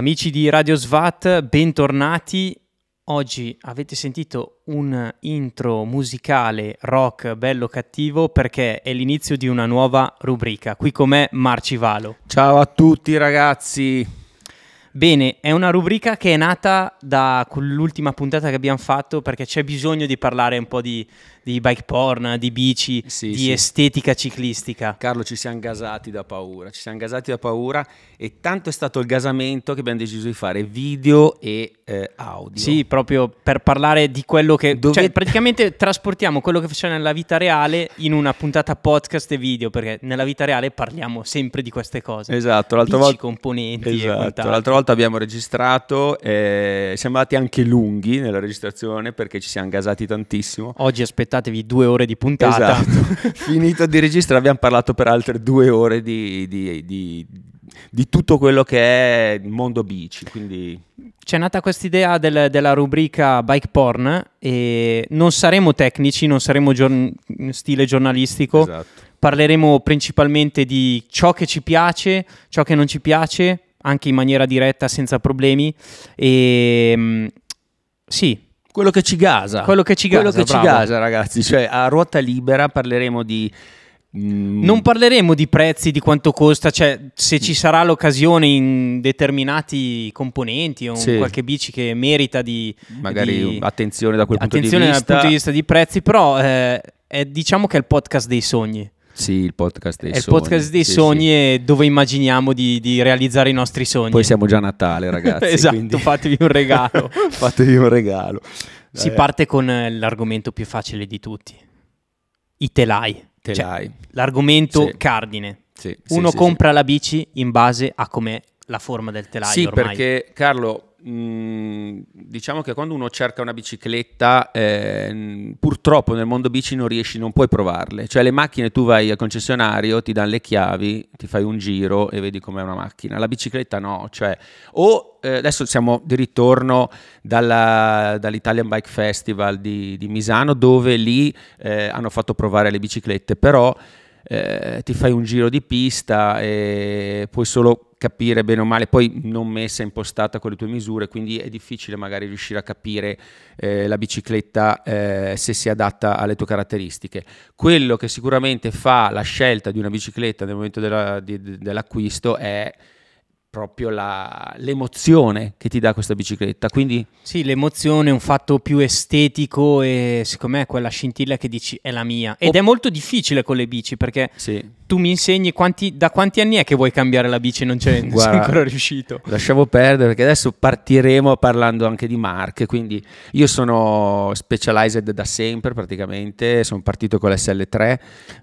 Amici di Radio Svat, bentornati. Oggi avete sentito un intro musicale rock bello cattivo perché è l'inizio di una nuova rubrica. Qui con me Marcivalo. Ciao a tutti ragazzi. Bene, è una rubrica che è nata dall'ultima puntata che abbiamo fatto perché c'è bisogno di parlare un po' di, di bike porn, di bici, sì, di sì. estetica ciclistica. Carlo, ci siamo gasati da paura, ci siamo gasati da paura e tanto è stato il gasamento che abbiamo deciso di fare video e eh, audio. Sì, proprio per parlare di quello che... Dove... Cioè, praticamente trasportiamo quello che facciamo nella vita reale in una puntata podcast e video, perché nella vita reale parliamo sempre di queste cose. Esatto, l'altra bici, volta... componenti esatto, L'altra volta abbiamo registrato, eh, siamo andati anche lunghi nella registrazione perché ci siamo gasati tantissimo. Oggi aspettate aspettatevi due ore di puntata. Esatto. Finito di registrare, abbiamo parlato per altre due ore di, di, di, di tutto quello che è il mondo bici. Quindi... C'è nata questa idea del, della rubrica bike porn e non saremo tecnici, non saremo giorn- stile giornalistico. Esatto. Parleremo principalmente di ciò che ci piace, ciò che non ci piace, anche in maniera diretta, senza problemi. E mm, sì, quello che ci gasa. Quello che ci gasa, che ci gasa ragazzi. Cioè, a ruota libera parleremo di. Mm. Non parleremo di prezzi, di quanto costa, cioè se ci sarà l'occasione in determinati componenti o sì. qualche bici che merita di... Magari di, attenzione da quel punto di vista. dal punto di vista di prezzi, però eh, è, diciamo che è il podcast dei sogni. Sì, il podcast dei è sogni. il podcast dei sì, sogni sì. dove immaginiamo di, di, realizzare i nostri sogni. Poi siamo già a Natale, ragazzi. esatto, quindi... fatevi un regalo. fatevi un regalo. Dai. Si eh. parte con eh, l'argomento più facile di tutti. I telai. telai. Cioè, l'argomento sì. cardine. Uno compra la bici in base a com'è la forma del telaio. Sì, ormai. perché Carlo, diciamo che quando uno cerca una bicicletta, eh, purtroppo nel mondo bici non riesci, non puoi provarle. Cioè le macchine tu vai al concessionario, ti danno le chiavi, ti fai un giro e vedi com'è una macchina. La bicicletta no, cioè o eh, adesso siamo di ritorno dalla, dall'Italian Bike Festival di, di Misano dove lì eh, hanno fatto provare le biciclette, però eh, ti fai un giro di pista e puoi solo capire bene o male, poi non messa impostata con le tue misure, quindi è difficile magari riuscire a capire eh, la bicicletta eh, se si adatta alle tue caratteristiche. Quello che sicuramente fa la scelta di una bicicletta nel momento della, di, dell'acquisto è proprio la, l'emozione che ti dà questa bicicletta. Quindi... Sì, l'emozione è un fatto più estetico e siccome è quella scintilla che dici è la mia. Ed o... è molto difficile con le bici perché sì. tu mi insegni quanti, da quanti anni è che vuoi cambiare la bici e non, Guarda, non sei ancora riuscito. Lasciamo perdere perché adesso partiremo parlando anche di marche. Quindi io sono specialized da sempre praticamente, sono partito con l'SL3.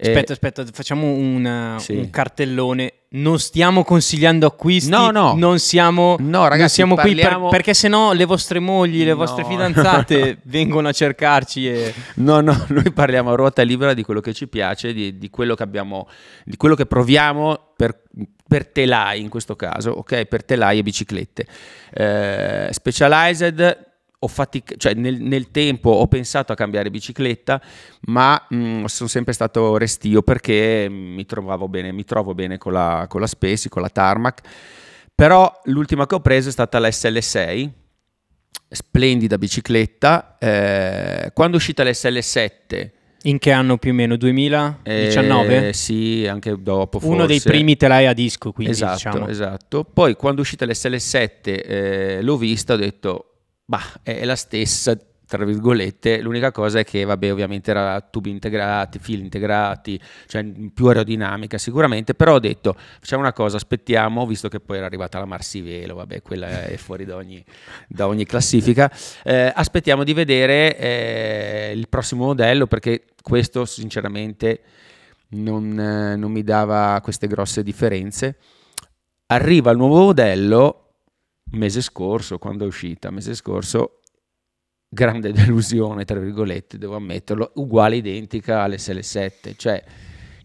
Aspetta, e... aspetta, facciamo una, sì. un cartellone non stiamo consigliando acquisti, no, no. non siamo, no, ragazzi, non siamo parliamo... qui per, perché sennò le vostre mogli, le no, vostre fidanzate vengono a cercarci. E... No, no, noi parliamo a ruota libera di quello che ci piace, di, di quello che abbiamo, di quello che proviamo per, per telai in questo caso, ok? Per telai e biciclette. Eh, specialized ho fatica, cioè nel, nel, tempo ho pensato a cambiare bicicletta, ma mh, mm, sono sempre stato restio perché mi trovavo bene, mi trovo bene con la, con la Spesi, con la Tarmac. Però l'ultima che ho preso è stata la SL6, splendida bicicletta. Eh, quando è uscita la SL7, in che anno più o meno? 2019? Eh, sì, anche dopo forse. Uno dei primi telai a disco, quindi esatto, diciamo. Esatto, Poi quando è uscita la sl 7 eh, l'ho vista, ho detto bah, è la stessa, tra virgolette, l'unica cosa è che, vabbè, ovviamente era tubi integrati, fili integrati, cioè più aerodinamica sicuramente, però ho detto, facciamo una cosa, aspettiamo, visto che poi era arrivata la Marsivelo, vabbè, quella è fuori da ogni, da ogni classifica, eh, aspettiamo di vedere eh, il prossimo modello, perché questo sinceramente non, eh, non mi dava queste grosse differenze. Arriva il nuovo modello, mese scorso, quando è uscita, mese scorso, grande delusione, tra virgolette, devo ammetterlo, uguale identica alle SL7, cioè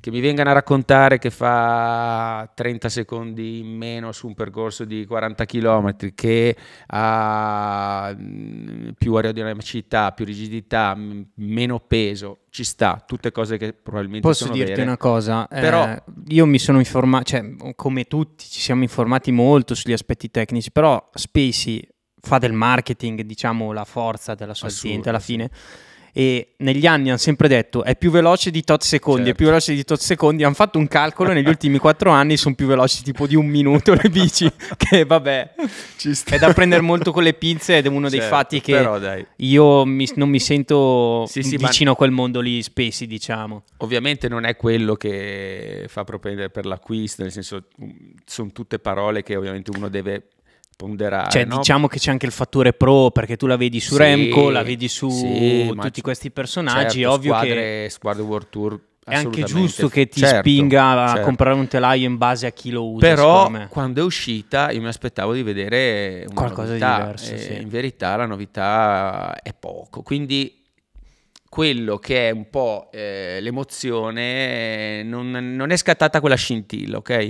che mi vengano a raccontare che fa 30 secondi in meno su un percorso di 40 km, che ha mm, più aerodinamicità, più rigidità, meno peso, ci sta, tutte cose che probabilmente Posso sono dirti vere. una cosa, però eh, io mi sono informato, cioè come tutti ci siamo informati molto sugli aspetti tecnici, però Spacey fa del marketing, diciamo, la forza della sua azienda alla fine. Sì e negli anni hanno sempre detto è più veloce di tot secondi, certo. è più certo. veloce di tot secondi, hanno fatto un calcolo e negli ultimi quattro anni sono più veloci tipo di un minuto le bici, che vabbè è da prendere molto con le pinze ed è uno certo, dei fatti che io mi, non mi sento sì, sì, vicino ma... a quel mondo lì spesi diciamo. Ovviamente non è quello che fa propendere per l'acquisto, nel senso mm, sono tutte parole che ovviamente uno deve ponderare. Cioè, no? diciamo che c'è anche il fattore pro, perché tu la vedi su sì, Remco, la vedi su sì, tutti questi personaggi. Certo, ovvio squadre, che squadre World Tour. È anche giusto che ti certo, spinga a certo. comprare un telaio in base a chi lo usa. Però quando è uscita io mi aspettavo di vedere qualcosa novità, di diverso. Sì. In verità la novità è poco. Quindi quello che è un po' eh, l'emozione non, non è scattata quella scintilla, ok?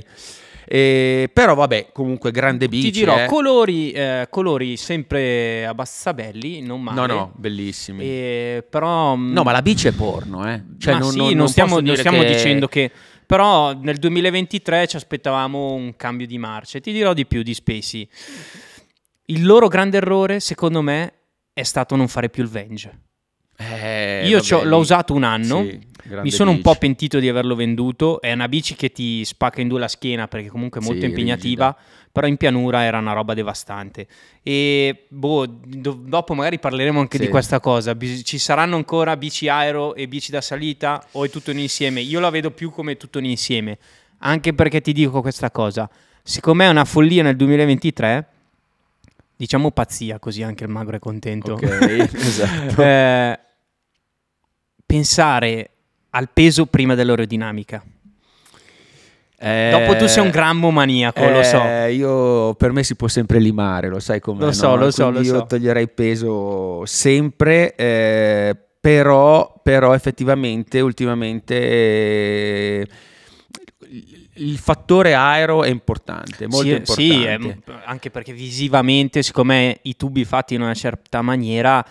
E, eh, però vabbè, comunque grande bici. Ti dirò, eh. colori, eh, colori sempre abbastanza belli, non male. No, no, bellissimi. E, eh, però, mm, no, ma la bici è porno, eh. Cioè, non, sì, non, non, stiamo, non stiamo che... dicendo che... Però nel 2023 ci aspettavamo un cambio di marcia. Ti dirò di più di Spacey. Il loro grande errore, secondo me, è stato non fare più il Venge. Eh, Io l'ho usato un anno. Sì Grande mi sono bici. un po' pentito di averlo venduto. È una bici che ti spacca in due la schiena perché comunque è molto sì, impegnativa. Rigida. Però in pianura era una roba devastante. E boh, do- dopo magari parleremo anche sì. di questa cosa. Bi- ci saranno ancora bici aero e bici da salita o è tutto un insieme? Io la vedo più come tutto un insieme. Anche perché ti dico questa cosa. Siccome è una follia nel 2023 diciamo pazzia, così anche il magro è contento. Okay, esatto. eh, pensare al peso prima dell'aerodinamica? Eh, Dopo tu sei un grammo maniaco, eh, lo so. Eh, io, per me si può sempre limare, lo sai come Lo so, no? lo so, lo io so. toglierei peso sempre, eh, però, però, effettivamente ultimamente eh, il fattore aero è importante, molto sì, importante. Sì, anche perché visivamente, siccome i tubi fatti in una certa maniera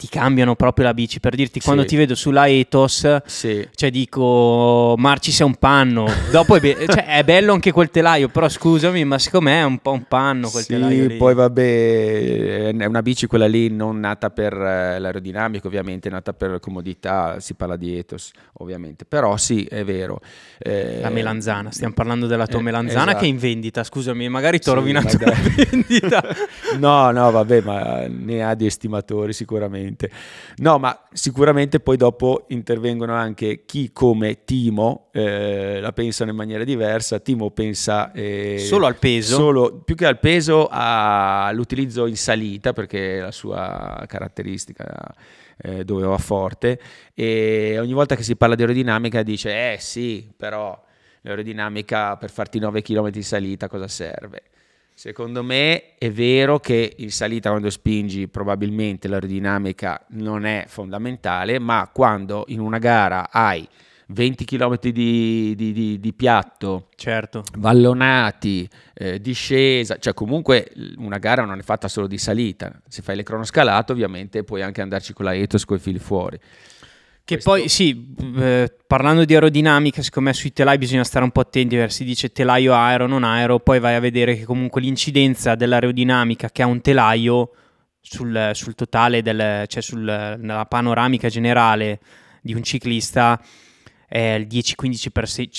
ti cambiano proprio la bici. Per dirti, quando sì. ti vedo sulla Ethos, sì. cioè dico, marci sei un panno. Dopo è, be- cioè, è, bello anche quel telaio, però scusami, ma siccome è un po' un panno quel sì, telaio. Lì. poi vabbè, è una bici quella lì non nata per eh, l'aerodinamica, ovviamente, è nata per comodità, si parla di Ethos, ovviamente. Però sì, è vero. Eh, la melanzana, stiamo parlando della tua eh, melanzana esatto. che è in esatto. vendita, scusami, magari ti ho sì, rovinato la vendita. no, no, vabbè, ma ne ha di estimatori sicuramente ovviamente. No, ma sicuramente poi dopo intervengono anche chi come Timo eh, la pensano in maniera diversa. Timo pensa eh, solo al peso, solo, più che al peso, all'utilizzo in salita perché è la sua caratteristica eh, dove va forte. E ogni volta che si parla di aerodinamica dice: Eh sì, però l'aerodinamica per farti 9 km in salita cosa serve? Secondo me è vero che in salita quando spingi probabilmente l'aerodinamica non è fondamentale, ma quando in una gara hai 20 km di, di, di, di piatto, certo. vallonati, eh, discesa, cioè comunque una gara non è fatta solo di salita, se fai le cronoscalate ovviamente puoi anche andarci con la etos con i fili fuori. Che Questo... poi sì, eh, parlando di aerodinamica, siccome sui telai bisogna stare un po' attenti perché si dice telaio aero, non aero, poi vai a vedere che comunque l'incidenza dell'aerodinamica che ha un telaio sul, sul totale, del, cioè sul, nella panoramica generale di un ciclista è il 10-15%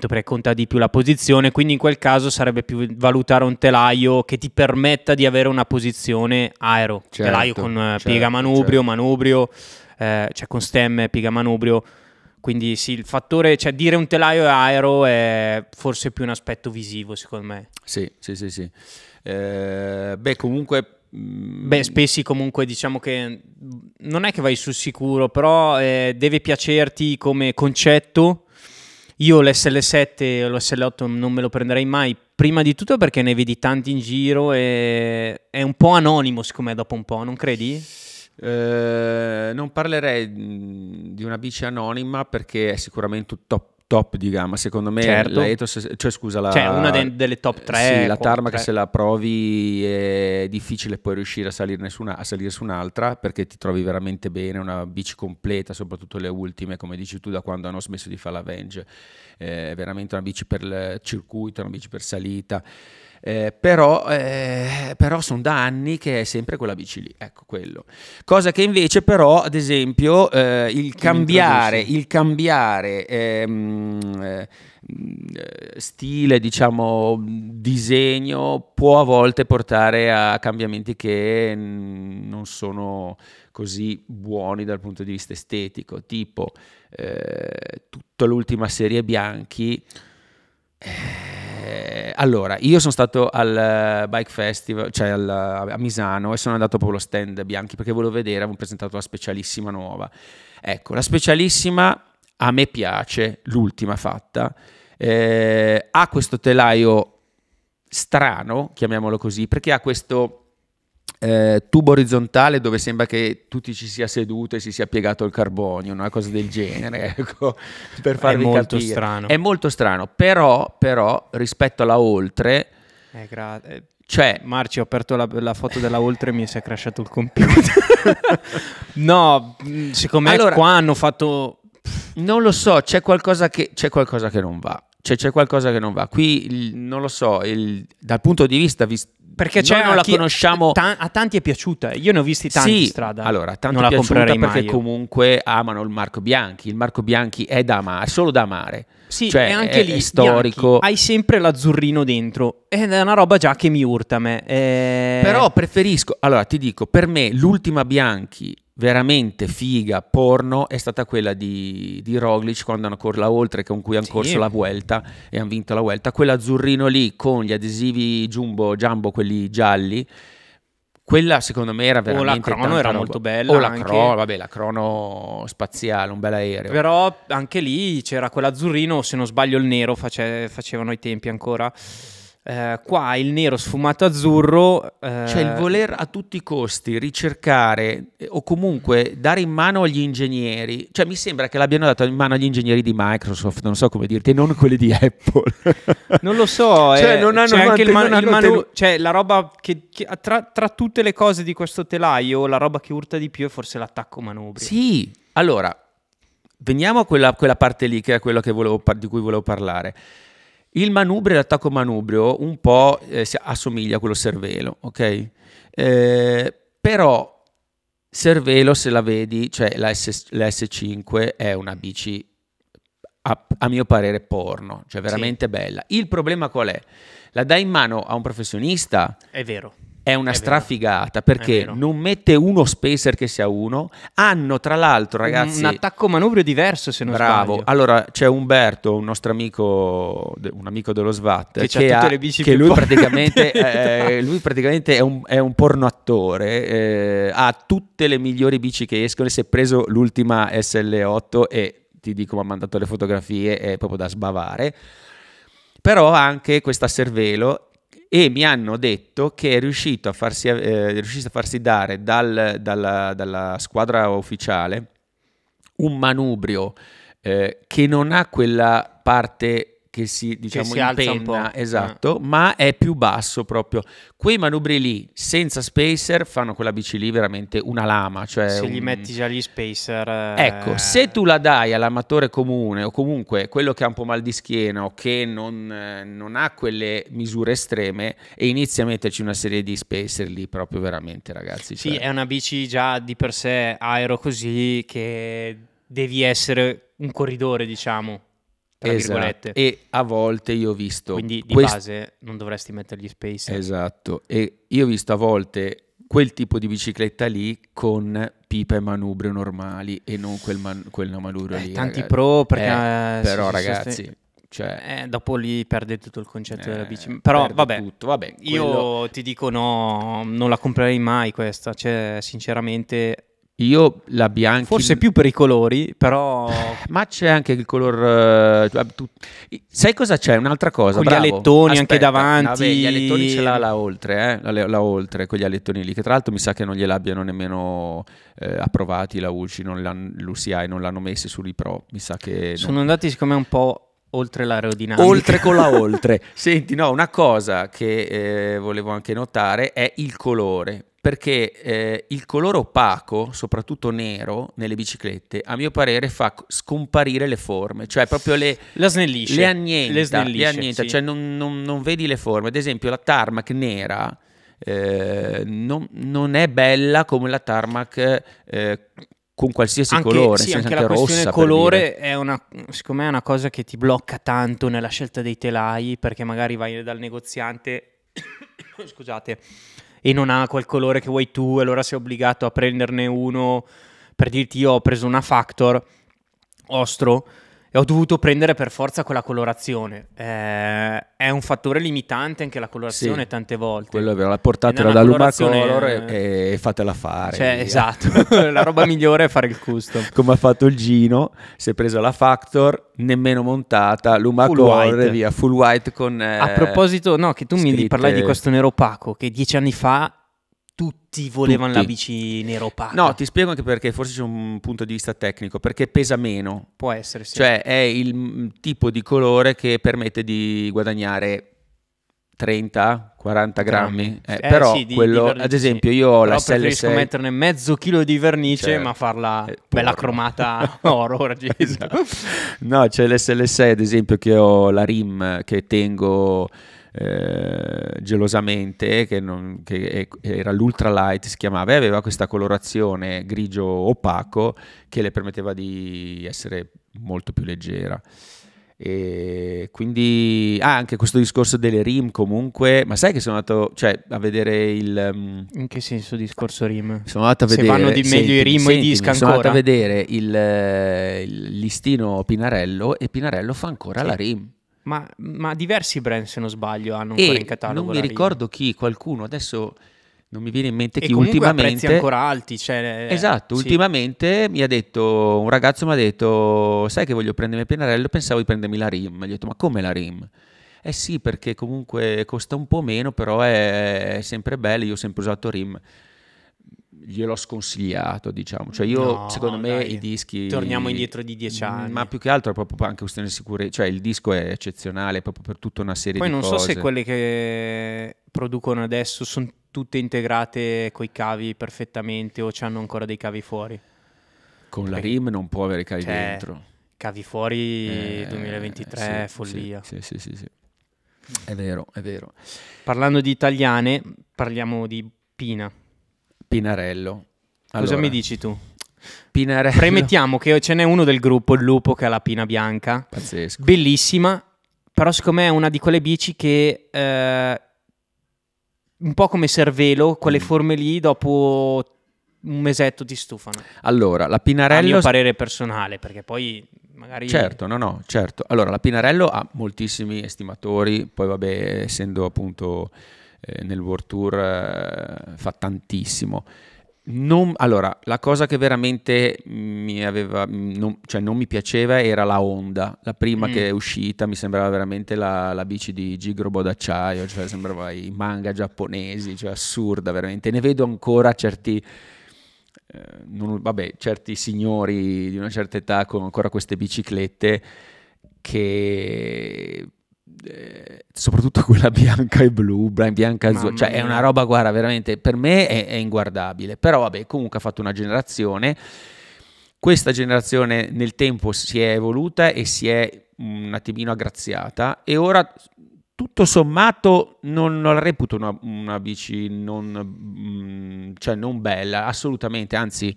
perché conta di più la posizione, quindi in quel caso sarebbe più valutare un telaio che ti permetta di avere una posizione aero, certo, telaio con eh, certo, piegamanubrio, certo. manubrio eh, cioè con stem, pigamanubrio. Quindi sì, il fattore, cioè dire un telaio aero è forse più un aspetto visivo, secondo me. Sì, sì, sì, sì. Eh, beh, comunque mm, Beh, spessi comunque diciamo che non è che vai sul sicuro, però eh, deve piacerti come concetto. Io l'SL7 o l'SL8 non me lo prenderei mai, prima di tutto perché ne vedi tanti in giro e è un po' anonimo, secondo me, dopo un po', non credi? Eh, non parlerei di una bici anonima perché è sicuramente un top top di gamma. Secondo me certo. la Ethos, cioè scusa, la, cioè una de- delle top 3. Eh, sì, la Tarmac se la provi è difficile poi riuscire a, salirne su una, a salire su un'altra perché ti trovi veramente bene, una bici completa, soprattutto le ultime, come dici tu, da quando hanno smesso di fare la Venge. Eh, è veramente una bici per il circuito, una bici per salita. Eh, però, eh, però sono da anni che è sempre quella bici lì, ecco quello. Cosa che invece però, ad esempio, eh, il, cambiare, il cambiare, ehm, eh, stile, diciamo, disegno può a volte portare a cambiamenti che non sono così buoni dal punto di vista estetico, tipo eh, tutta l'ultima serie bianchi eh, allora, io sono stato al eh, Bike Festival, cioè al, a Misano e sono andato proprio allo stand Bianchi perché volevo vedere, avevo presentato la specialissima nuova. Ecco, la specialissima a me piace, l'ultima fatta, eh, ha questo telaio strano, chiamiamolo così, perché ha questo eh, tubo orizzontale dove sembra che tutti ci sia seduto e si sia piegato il carbonio, una cosa del genere, ecco, per farvi È molto capire. strano. È molto strano, però, però rispetto alla Oltre... Eh, gra- cioè, Marci, ho aperto la, la, foto della Oltre e mi si è crashato il computer. no, siccome allora, qua hanno fatto... Non lo so, c'è qualcosa che, c'è qualcosa che non va. C'è, cioè, c'è qualcosa che non va. Qui, il, non lo so, il, dal punto di vista vis- perché c'è cioè non la chi, conosciamo. Ta- a tanti è piaciuta, io ne ho visti tanti sì, in strada. Allora, a tanti non è perché mai. comunque amano il Marco Bianchi. Il Marco Bianchi è da amare, è solo da amare. Sì, cioè, è anche è, lì è storico. Bianchi, hai sempre l'azzurrino dentro. Ed è una roba già che mi urta a me. È... Eh. Però preferisco, allora ti dico, per me l'ultima Bianchi veramente figa, porno, è stata quella di, di Roglic quando hanno corso la oltre, con cui hanno sì. corso la Vuelta e hanno vinto la Vuelta. Quell'azzurrino lì con gli adesivi jumbo, jumbo, quelli gialli quella secondo me era veramente. O la crono era roba. molto bella. O la anche. crono, vabbè, la crono spaziale, un bel aereo. Però anche lì c'era quell'azzurrino, se non sbaglio il nero face- facevano i tempi ancora. Eh, qua il nero sfumato azzurro. Eh... Cioè il voler a tutti i costi ricercare eh, o comunque dare in mano agli ingegneri, cioè mi sembra che l'abbiano dato in mano agli ingegneri di Microsoft, non so come dirti, non quelli di Apple. non lo so, eh, cioè, eh, non hanno cioè anche il, man- il manu- cioè la roba che, che tra, tra tutte le cose di questo telaio, la roba che urta di più è forse l'attacco manubrio. Sì, allora veniamo a quella, quella parte lì che è quella che volevo, di cui volevo parlare il manubrio, e l'attacco manubrio, un po' eh, assomiglia a quello Servelo, ok? Eh, però Servelo, se la vedi, cioè la, S- la S5 è una bici a, a, mio parere porno, cioè veramente sì. bella. Il problema qual è? La dai in mano a un professionista? È vero. È una è strafigata perché non mette uno spacer che sia uno. Hanno tra l'altro, ragazzi. Un, attacco manubrio diverso, se non bravo. sbaglio. Allora c'è Umberto, un nostro amico, un amico dello SWAT, che, che, ha, che lui, praticamente, eh, lui, praticamente, è un, è un pornoattore. Eh, ha tutte le migliori bici che escono. E si è preso l'ultima SL8 e ti dico, mi ha mandato le fotografie, è proprio da sbavare però ha anche questa Cervelo e mi hanno detto che è riuscito a farsi, eh, riuscito a farsi dare dal, dalla, dalla, squadra ufficiale un manubrio eh, che non ha quella parte che si, diciamo, che si impenna, ah. esatto, mm. ma è più basso proprio. Quei manubri lì, senza spacer, fanno quella bici lì veramente una lama. Cioè se un... gli metti già gli spacer... Eh... Ecco, se tu la dai all'amatore comune o comunque quello che ha un po' mal di schiena o che non, eh, non ha quelle misure estreme e inizi a metterci una serie di spacer lì proprio veramente, ragazzi. Cioè... Sì, è una bici già di per sé aero così che devi essere un corridore, diciamo tra esatto. virgolette. E a volte io ho visto... Quindi di quest... base non dovresti mettergli space. Esatto, e io ho visto a volte quel tipo di bicicletta lì con pipa e manubrio normali e non quel, man... quella manubra eh, lì. Tanti ragazzi. pro eh, perché... Eh, però sì, ragazzi... Sì. Cioè, eh, dopo lì perde tutto il concetto eh, della bici. Però vabbè, tutto, vabbè quello... io ti dico no, non la comprerei mai questa. Cioè, sinceramente io la bianca. Forse più per i colori, però. Ma c'è anche il color. Eh, cioè, sai cosa c'è? Un'altra cosa. Con bravo. gli alettoni Aspetta, anche davanti. Vabbè, gli alettoni ce l'ha la oltre, eh? la, la, oltre, con gli alettoni lì. Che tra l'altro mi sa che non gliel'abbiano nemmeno eh, approvati la UCI, non l'UCI, non l'hanno messi su Ripro. Mi sa che. Non... Sono andati, siccome un po' oltre l'aerodinamica. Oltre con la oltre. Senti, no, una cosa che eh, volevo anche notare è il colore perché eh, il colore opaco, soprattutto nero, nelle biciclette, a mio parere fa scomparire le forme, cioè proprio le... La snellisce. Le annienta, le snellisce, le annienta sì. cioè non, non, non, vedi le forme. Ad esempio la tarmac nera eh, non, non, è bella come la tarmac... Eh, con qualsiasi anche, colore, sì, anche, anche la questione rossa, colore è una, siccome è una cosa che ti blocca tanto nella scelta dei telai perché magari vai dal negoziante, scusate, e non ha quel colore che vuoi tu, e allora sei obbligato a prenderne uno. Per dirti, io ho preso una Factor Ostro e ho dovuto prendere per forza quella colorazione. Eh, è un fattore limitante anche la colorazione sì, tante volte. Quello è vero, la portatela da colorazione... Lumacolor e, e, fatela fare. Cioè, esatto, la roba migliore è fare il custom. Come ha fatto il Gino, si è presa la Factor, nemmeno montata, Lumacolor e via, full white con... Eh, a proposito, no, che tu scritte... mi parlai di questo nero opaco che dieci anni fa tutti volevano tutti. la bici nero opaca. No, ti spiego anche perché, forse c'è un punto di vista tecnico, perché pesa meno. Può essere, sì. Cioè è il tipo di colore che permette di guadagnare 30, 40 grammi. Eh, eh, però sì, quello, di ad esempio, io ho la SL6. Preferisco metterne mezzo chilo di vernice, cioè, ma farla eh, bella cromata oro. esatto. No, c'è l'SL6, ad esempio, che ho la RIM che tengo eh, gelosamente, che, non, che era l'ultralight, si chiamava, e aveva questa colorazione grigio opaco che le permetteva di essere molto più leggera. E quindi ah, anche questo discorso delle rim comunque, ma sai che sono andato cioè, a vedere il... Um... In che senso discorso rim? Sono andato a vedere... Se vanno di meglio sentimi, i rim sentimi, o i disc ancora. Sono andato a vedere il, eh, il, listino Pinarello e Pinarello fa ancora sì. la rim. Ma, ma, diversi brand, se non sbaglio, hanno ancora in catalogo. Non mi ricordo chi, qualcuno adesso non mi viene in mente chi e ultimamente. prezzi ancora alti. Cioè, eh, esatto, sì. ultimamente mi ha detto un ragazzo: mi ha detto, Sai che voglio prendermi il pennarello? Pensavo di prendermi la RIM. Gli ho detto, Ma come la RIM? Eh sì, perché comunque costa un po' meno, però è sempre bella. Io ho sempre usato RIM gliel'ho sconsigliato, diciamo. Cioè io, no, secondo me, dai. i dischi... Torniamo indietro di dieci mm, anni. Ma più che altro è proprio anche questione di sicurezza. Cioè il disco è eccezionale proprio per tutta una serie Poi di cose. Poi non so se quelle che producono adesso sono tutte integrate coi cavi perfettamente o hanno ancora dei cavi fuori. Con la RIM non può avere cavi cioè, dentro. Cavi fuori eh, 2023, sì, follia. sì, sì, sì. sì. sì. È vero, è vero. Parlando di italiane, parliamo di Pina. Pinarello. Allora. Cosa mi dici tu? Pinarello. Premettiamo che ce n'è uno del gruppo, il lupo, che ha la pina bianca. Pazzesco. Bellissima, però secondo me è una di quelle bici che... Eh, un po' come Cervelo, quelle mm. forme lì dopo un mesetto ti stufano. Allora, la Pinarello... A mio parere personale, perché poi magari... Certo, no, no, certo. Allora, la Pinarello ha moltissimi estimatori, poi vabbè, essendo appunto eh, nel World Tour eh, fa tantissimo. Non, allora, la cosa che veramente mi aveva, non, cioè non mi piaceva era la Honda, la prima mm. che è uscita mi sembrava veramente la, la bici di Gigrobo d'acciaio, cioè sembrava i manga giapponesi, cioè assurda veramente, ne vedo ancora certi, eh, non, vabbè, certi signori di una certa età con ancora queste biciclette che eh, soprattutto quella bianca e blu, bianca e azzurra, cioè è una roba, guarda, veramente per me è, è inguardabile, però vabbè, comunque ha fatto una generazione, questa generazione nel tempo si è evoluta e si è un attimino aggraziata e ora tutto sommato non, non la reputo una, una bici non, mm, cioè non, bella, assolutamente, anzi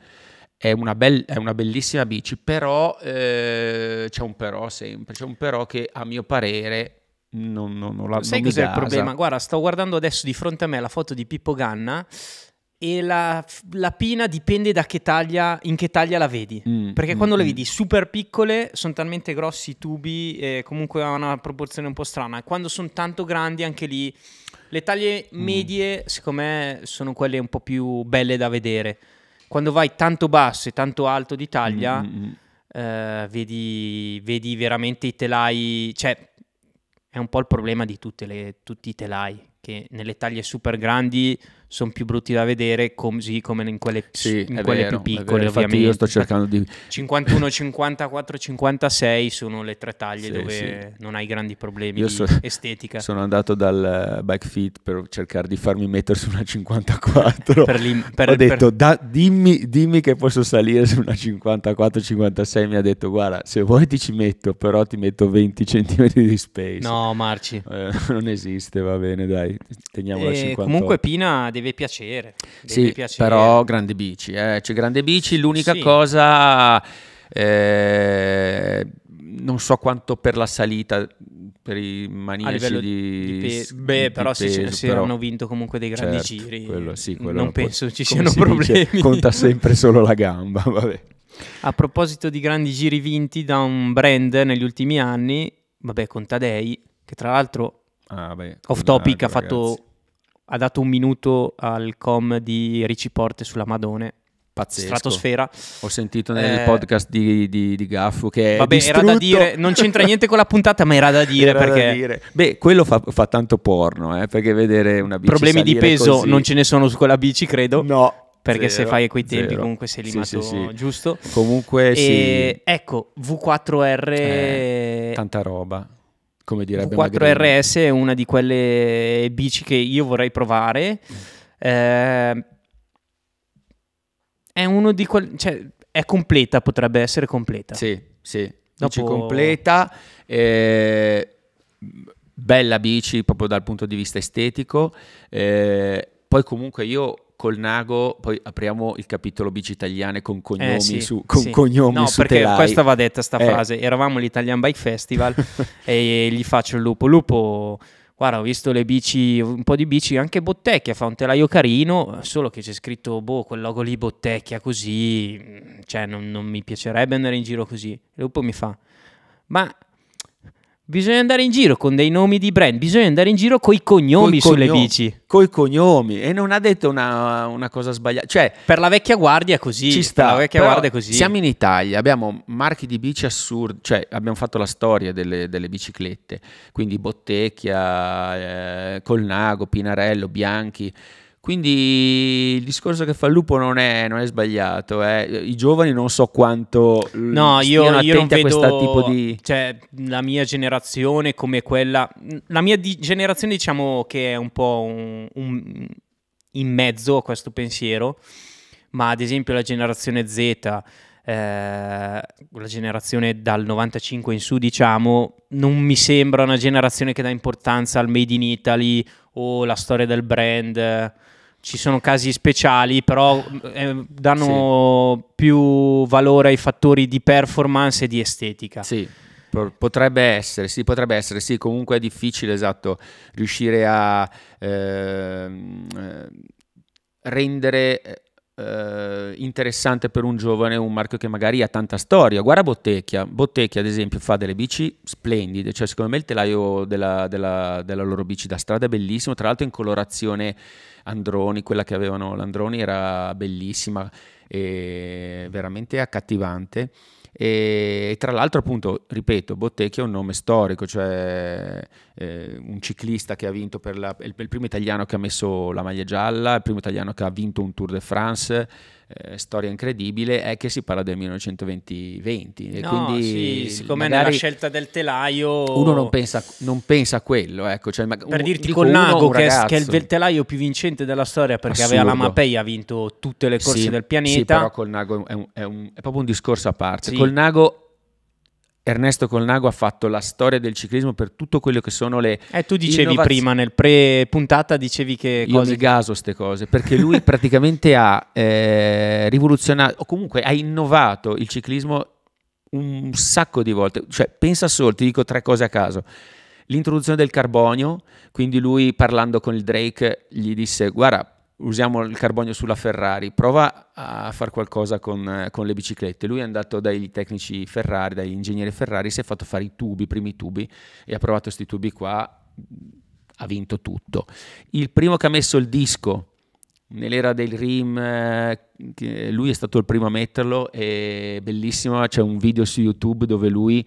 è una, bel, è una bellissima bici, però eh, c'è un però sempre, c'è un però che a mio parere non, non, non la Sai cos'è il problema? Guarda, stavo guardando adesso di fronte a me la foto di Pippo Ganna e la, la pina dipende da che taglia, in che taglia la vedi. Mm, Perché mm, quando le mm. vedi super piccole sono talmente grossi i tubi, e comunque ha una proporzione un po' strana. Quando sono tanto grandi anche lì... Le taglie mm. medie, mm. secondo me, sono quelle un po' più belle da vedere. Quando vai tanto basso e tanto alto di taglia, mm. mm eh, vedi, vedi, veramente i telai. Cioè, è un po' il problema di le, tutti i telai, che nelle taglie super grandi sono più brutti da vedere così come in quelle, sì, in quelle vero, più piccole ovviamente io sto cercando di 51 54 56 sono le tre taglie sì, dove sì. non hai grandi problemi io di estetica sono andato dal eh, backfit per cercare di farmi mettere su una 54 per li, per, ho detto per... da, dimmi, dimmi, che posso salire su una 54 56 mi ha detto guarda se vuoi ti ci metto però ti metto 20 cm di space no Marci eh, non esiste va bene dai teniamo e la 58 comunque Pina ha deve piacere. Deve sì, piacere. però grande bici. Eh. Cioè, grande bici, l'unica sì. cosa... Eh, non so quanto per la salita per i maniaci di, di, pe- beh, di però, peso, se, se però... hanno vinto comunque dei grandi certo, giri quello, sì, quello non, penso ci siano problemi dice, conta sempre solo la gamba vabbè. a proposito di grandi giri vinti da un brand negli ultimi anni vabbè con Tadei che tra l'altro ah, beh, off topic ha fatto ragazzi ha dato un minuto al com di Ricci Porte sulla Madone. Pazzesco. Stratosfera. Ho sentito nel eh, podcast di, di, di, Gaffo che vabbè, era da dire, non c'entra niente con la puntata, ma era da dire era perché da dire. Beh, quello fa, fa tanto porno, eh, perché vedere una bici Problemi di peso così... non ce ne sono su quella bici, credo. No, perché zero, se fai quei tempi zero. comunque sei limato sì, sì, sì. giusto. Comunque e sì. Ecco, V4R... Eh, tanta roba come direbbe 4RS è una di quelle bici che io vorrei provare. Eh, è uno di quelli, cioè, è completa, potrebbe essere completa. Sì, sì, Dopo... completa. Eh, bella bici proprio dal punto di vista estetico. Eh, poi comunque io col Nago, poi apriamo il capitolo bici italiane con eh, cognomi eh, sì, su con sì. cognomi No, perché telai. questa va detta sta eh. frase. Eravamo all'Italian Bike Festival e gli faccio il lupo lupo Guarda, ho visto le bici, un po' di bici, anche Bottecchia fa un telaio carino, solo che c'è scritto, boh, quel logo lì Bottecchia così, mm, cioè non, non mi piacerebbe andare in giro così. E Lupo mi fa, ma Bisogna andare in giro con dei nomi di brand, bisogna andare in giro coi cognomi coi sulle cognomi, bici. Coi cognomi. E non ha detto una, una, cosa sbagliata. Cioè, per la vecchia guardia è così. Ci sta. Guardia così. Siamo in Italia, abbiamo marchi di bici assurdi, cioè abbiamo fatto la storia delle, delle biciclette, quindi Bottecchia, eh, Colnago, Pinarello, Bianchi. Quindi il discorso che fa il Lupo non è, non è sbagliato. Eh. I giovani non so quanto no, io, io attenti non vedo, a questo tipo di. Cioè, la mia generazione come quella. La mia di generazione, diciamo che è un po' un, un, in mezzo a questo pensiero. Ma ad esempio la generazione Z, eh, la generazione dal 95 in su, diciamo, non mi sembra una generazione che dà importanza al Made in Italy o la storia del brand ci sono casi speciali, però mm, eh, danno sì. più valore ai fattori di performance e di estetica. Sì. Potrebbe essere, sì, potrebbe essere, sì, comunque è difficile, esatto, riuscire a ehm, eh, rendere eh, eh, interessante per un giovane un marchio che magari ha tanta storia. Guarda Bottecchia, Bottecchia ad esempio fa delle bici splendide, cioè secondo me il telaio della, della, della loro bici da strada è bellissimo, tra l'altro in colorazione Androni, quella che avevano l'Androni era bellissima e veramente accattivante. E tra l'altro, appunto, ripeto, Bottecchi è un nome storico, cioè eh, un ciclista che ha vinto per la, il, il primo italiano che ha messo la maglia gialla, il primo italiano che ha vinto un Tour de France eh, storia incredibile è che si parla del 1920. No, quindi sì, siccome nella scelta del telaio... Uno non pensa, non pensa a quello, ecco. Cioè, per dirti con Nago, che, che, è il telaio più vincente della storia perché Assurdo. aveva la Mapei, ha vinto tutte le corse sì, del pianeta. Sì, però col Nago è, un, è, un, è proprio un discorso a parte. Sì. Col Nago Ernesto Colnago ha fatto la storia del ciclismo per tutto quello che sono le. Eh, tu dicevi innovaz... prima nel pre-puntata dicevi che. Io cose... mi gaso queste cose perché lui praticamente ha eh, rivoluzionato, o comunque ha innovato il ciclismo un sacco di volte. Cioè, pensa solo, ti dico tre cose a caso. L'introduzione del carbonio, quindi lui parlando con il Drake gli disse: Guarda, usiamo il carbonio sulla Ferrari, prova a fare qualcosa con, con, le biciclette. Lui è andato dai tecnici Ferrari, dagli ingegneri Ferrari, si è fatto fare i tubi, i primi tubi, e ha provato questi tubi qua, ha vinto tutto. Il primo che ha messo il disco nell'era del rim, eh, lui è stato il primo a metterlo, è bellissimo, c'è un video su YouTube dove lui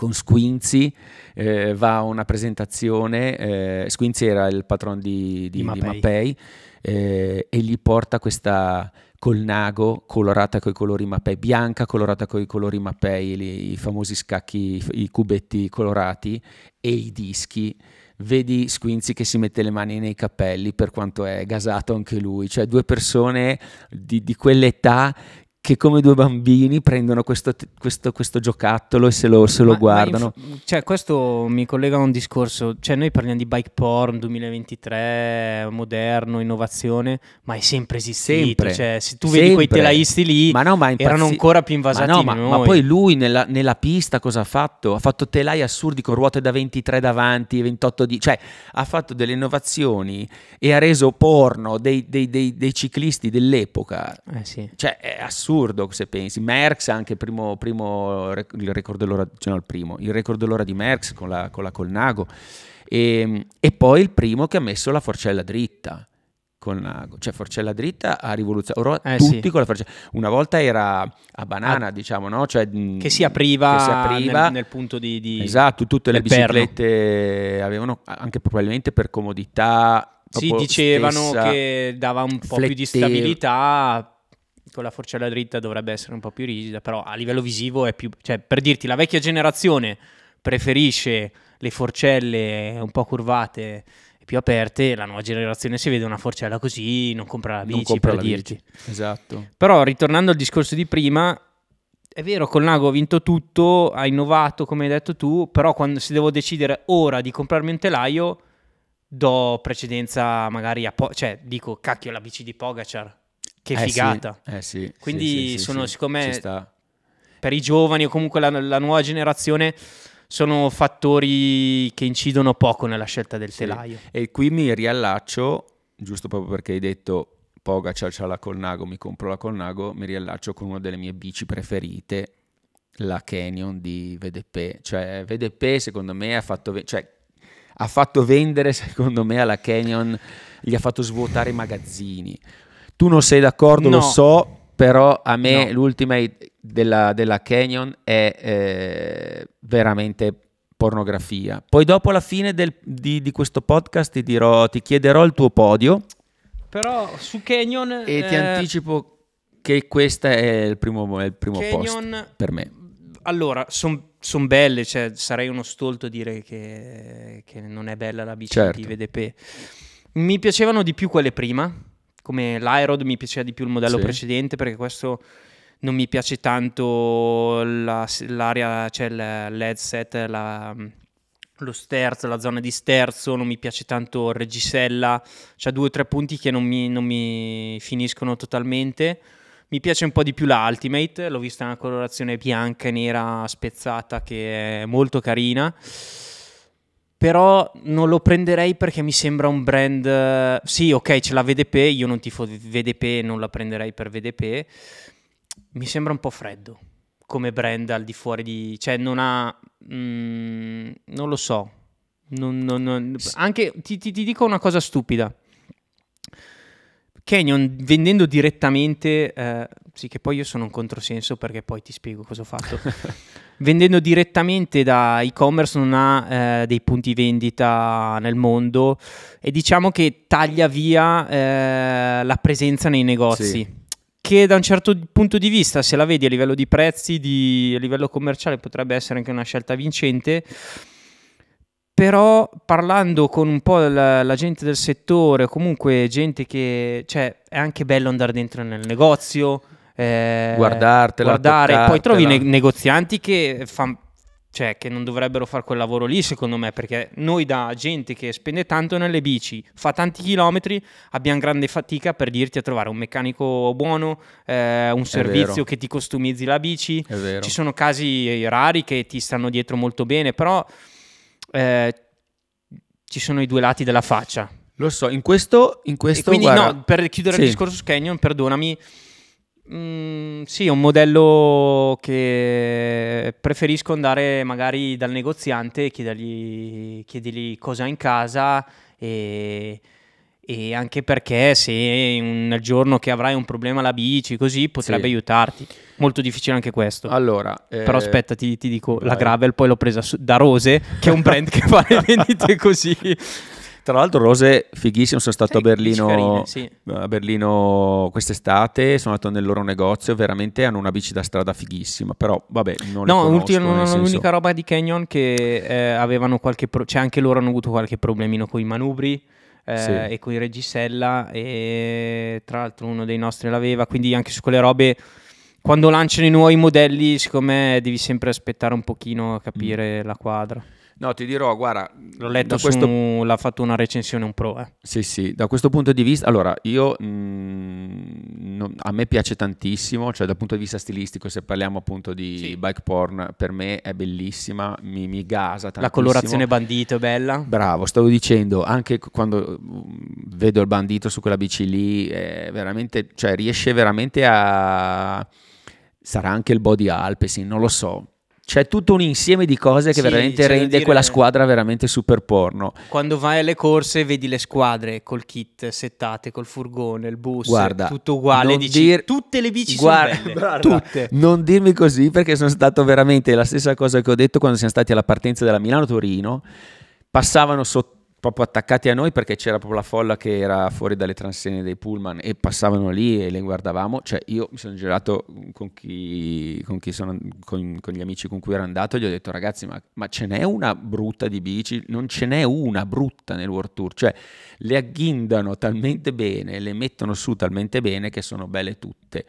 con Squinzi, eh, va a una presentazione, eh, Squinzi era il patrono di, di, di Mapei, eh, e gli porta questa col nago colorata con i colori Mapei, bianca colorata con i colori Mapei, li, i famosi scacchi, i cubetti colorati e i dischi vedi Squinzi che si mette le mani nei capelli per quanto è gasato anche lui, cioè due persone di, di quell'età che come due bambini prendono questo, questo, questo giocattolo e se lo, se lo ma, guardano. Ma cioè, questo mi collega a un discorso, cioè noi parliamo di bike porn 2023, moderno, innovazione, ma è sempre esistito. Sempre. Cioè, se tu sempre. vedi quei telaisti lì, ma no, ma impazzi... erano ancora più invasati ma no, ma, ma poi lui nella, nella, pista cosa ha fatto? Ha fatto telai assurdi con ruote da 23 davanti, 28 di... Cioè, ha fatto delle innovazioni e ha reso porno dei, dei, dei, dei ciclisti dell'epoca. Eh sì. Cioè, è assurdo assurdo se pensi. Merckx anche primo, primo, il record dell'ora, cioè no, il primo, il record dell'ora di Merckx con la, con la Colnago. E, ehm, e, poi il primo che ha messo la forcella dritta con Nago. Cioè forcella dritta ha rivoluzionato eh, tutti sì. con la forcella. Una volta era a banana, ah, diciamo, no? Cioè, che si apriva, che si apriva. Nel, nel, punto di, di... Esatto, tutte le biciclette perno. avevano, anche probabilmente per comodità... Sì, dicevano stessa, che dava un po' fletteva. più di stabilità, con la forcella dritta dovrebbe essere un po' più rigida, però a livello visivo è più... Cioè, per dirti, la vecchia generazione preferisce le forcelle un po' curvate e più aperte, la nuova generazione se vede una forcella così non compra la bici, non compra per dirti. Bici. Esatto. Però ritornando al discorso di prima, è vero, con Lago ha vinto tutto, ha innovato come hai detto tu, però quando se devo decidere ora di comprarmi un telaio do precedenza magari a... Po- cioè, dico, cacchio, la bici di Pogacar che eh figata. Eh sì, eh sì, Quindi sì, sono, siccome per i giovani o comunque la, la, nuova generazione sono fattori che incidono poco nella scelta del telaio. E qui mi riallaccio, giusto proprio perché hai detto Poga c'ha la Colnago, mi compro la Colnago, mi riallaccio con una delle mie bici preferite, la Canyon di VDP. Cioè VDP secondo me ha fatto... Cioè, ha fatto vendere, secondo me, alla Canyon, gli ha fatto svuotare i magazzini tu non sei d'accordo, no. lo so, però a me no. l'ultimate della, della Canyon è eh, veramente pornografia. Poi dopo la fine del, di, di, questo podcast ti, dirò, ti chiederò il tuo podio. Però su Canyon... E eh, ti anticipo che questo è il primo, è il primo Canyon, post per me. Allora, sono son belle, cioè, sarei uno stolto dire che, che, non è bella la bici certo. di VDP. Mi piacevano di più quelle prima, come l'Aerod mi piaceva di più il modello sì. precedente perché questo non mi piace tanto la, l'area, cioè l'headset, la, mm, lo sterzo, la zona di sterzo, non mi piace tanto il reggisella, c'ha due o tre punti che non mi, non mi finiscono totalmente. Mi piace un po' di più la Ultimate, l'ho vista una colorazione bianca e nera spezzata che è molto carina però non lo prenderei perché mi sembra un brand... Eh, sì, ok, ce l'ha VDP, io non tifo VDP, non la prenderei per VDP. Mi sembra un po' freddo come brand al di fuori di... Cioè, non ha... Mm, non lo so. Non, non, non... Anche ti, ti, ti dico una cosa stupida. Canyon vendendo direttamente, eh, sì che poi io sono un controsenso perché poi ti spiego cosa ho fatto, vendendo direttamente da e-commerce non ha eh, dei punti vendita nel mondo e diciamo che taglia via eh, la presenza nei negozi. Sì. Che da un certo punto di vista, se la vedi a livello di prezzi, di, a livello commerciale, potrebbe essere anche una scelta vincente però parlando con un po' la, la, gente del settore, comunque gente che... Cioè, è anche bello andare dentro nel negozio, eh, guardartela, guardare. Poi trovi ne- negozianti che, fan, cioè, che non dovrebbero fare quel lavoro lì, secondo me, perché noi da gente che spende tanto nelle bici, fa tanti chilometri, abbiamo grande fatica per dirti a trovare un meccanico buono, eh, un servizio che ti costumizzi la bici. Ci sono casi rari che ti stanno dietro molto bene, però eh, ci sono i due lati della faccia. Lo so, in questo... In questo quindi, guarda, no, per chiudere sì. il discorso su Canyon, perdonami, Mm, sì, è un modello che preferisco andare magari dal negoziante e chiedergli, chiedergli cosa ha in casa e e anche perché se un giorno che avrai un problema alla bici così potrebbe sì. aiutarti. Molto difficile anche questo. Allora, eh... però aspetta, ti, ti dico, Vai. la Gravel poi l'ho presa su, da Rose, che è un brand che fa le vendite così. Tra l'altro Rose fighissimo, sono stato eh, sì, a, Berlino, sì. a Berlino quest'estate, sono andato nel loro negozio, veramente hanno una bici da strada fighissima, però vabbè, non No, conosco, ultimo, senso... l'unica roba di Canyon che eh, avevano qualche pro- cioè anche loro hanno avuto qualche problemino con i manubri eh, sì. e con i Regisella e tra l'altro uno dei nostri l'aveva, quindi anche su quelle robe quando lanciano i nuovi modelli, siccome devi sempre aspettare un pochino a capire mm. la quadra. No, ti dirò, guarda... L'ho letto questo... l'ha fatto una recensione un pro, eh. Sì, sì, da questo punto di vista... Allora, io... Mh, mm, non, a me piace tantissimo, cioè dal punto di vista stilistico, se parliamo appunto di sì. bike porn, per me è bellissima, mi, mi gasa tantissimo. La colorazione bandito è bella. Bravo, stavo dicendo, anche quando mm, vedo il bandito su quella bici lì, è veramente, cioè riesce veramente a sarà anche il body Alpesi, non lo so, c'è tutto un insieme di cose che sì, veramente rende dire... quella squadra veramente super porno. Quando vai alle corse vedi le squadre col kit settate, col furgone, il bus, guarda, tutto uguale, dici, dir... tutte le bici guarda, sono belle, guarda, tutte. Non dirmi così perché sono stato veramente la stessa cosa che ho detto quando siamo stati alla partenza della Milano-Torino, passavano sotto proprio attaccati a noi perché c'era proprio la folla che era fuori dalle transenne dei pullman e passavano lì e le guardavamo. Cioè, io mi sono girato con, chi, con, chi sono, con, con gli amici con cui ero andato e gli ho detto, ragazzi, ma, ma, ce n'è una brutta di bici? Non ce n'è una brutta nel World Tour. Cioè, le agghindano talmente bene, le mettono su talmente bene che sono belle tutte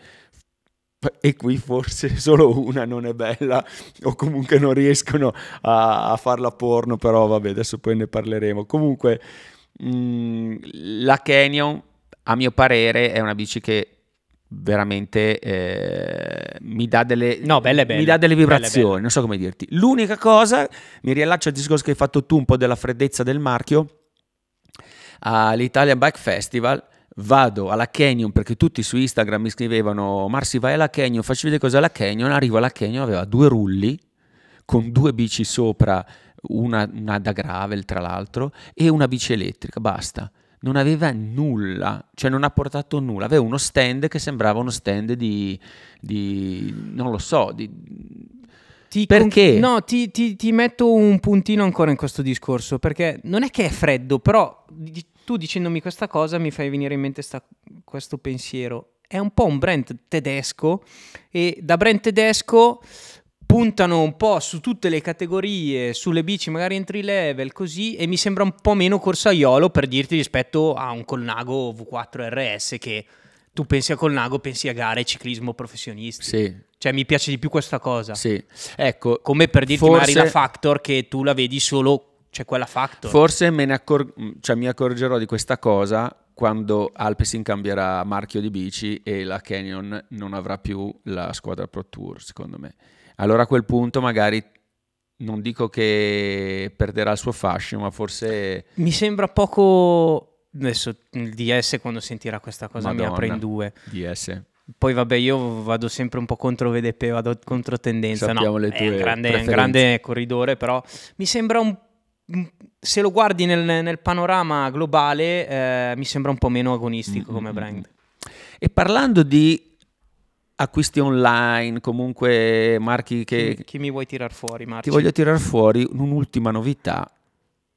e qui forse solo una non è bella o comunque non riescono a, a farla porno, però vabbè, adesso poi ne parleremo. Comunque mh, mm, la Canyon, a mio parere, è una bici che veramente eh, mi, dà delle, no, belle, belle. mi dà delle vibrazioni, belle, non so come dirti. L'unica cosa, mi riallaccio al discorso che hai fatto tu un po' della freddezza del marchio all'Italian Bike Festival vado alla Canyon perché tutti su Instagram mi scrivevano Marsi vai alla Canyon, facci vedere cos'è la Canyon, arrivo alla Canyon, aveva due rulli con due bici sopra, una, una da gravel tra l'altro e una bici elettrica, basta. Non aveva nulla, cioè non ha portato nulla, aveva uno stand che sembrava uno stand di, di non lo so, di, ti perché? Con... No, ti, ti, ti, metto un puntino ancora in questo discorso, perché non è che è freddo, però tu dicendomi questa cosa mi fai venire in mente sta, questo pensiero. È un po' un brand tedesco e da brand tedesco puntano un po' su tutte le categorie, sulle bici magari entry level, così, e mi sembra un po' meno corsaiolo per dirti rispetto a un Colnago V4 RS che tu pensi a Colnago, pensi a gare ciclismo professionisti. Sì. Cioè mi piace di più questa cosa. Sì. Ecco, come per dirti forse... magari la Factor che tu la vedi solo c'è quella factor. Forse me ne accor- mm, cioè, mi accorgerò di questa cosa quando Alpecin cambierà marchio di bici e la Canyon non avrà più la squadra Pro Tour, secondo me. Allora a quel punto magari non dico che perderà il suo fascino, ma forse... Mi sembra poco... Adesso il DS quando sentirà questa cosa Madonna, mi apre in due. DS. Poi vabbè, io vado sempre un po' contro VDP, vado contro tendenza. Sappiamo no, le tue è un grande, un grande corridore, però mi sembra un Mm, se lo guardi nel, nel panorama globale, eh, mi sembra un po' meno agonistico mm-hmm. come mm, brand. E parlando di acquisti online, comunque marchi che... Chi, chi mi vuoi tirar fuori, Marco? Ti voglio tirar fuori un'ultima novità.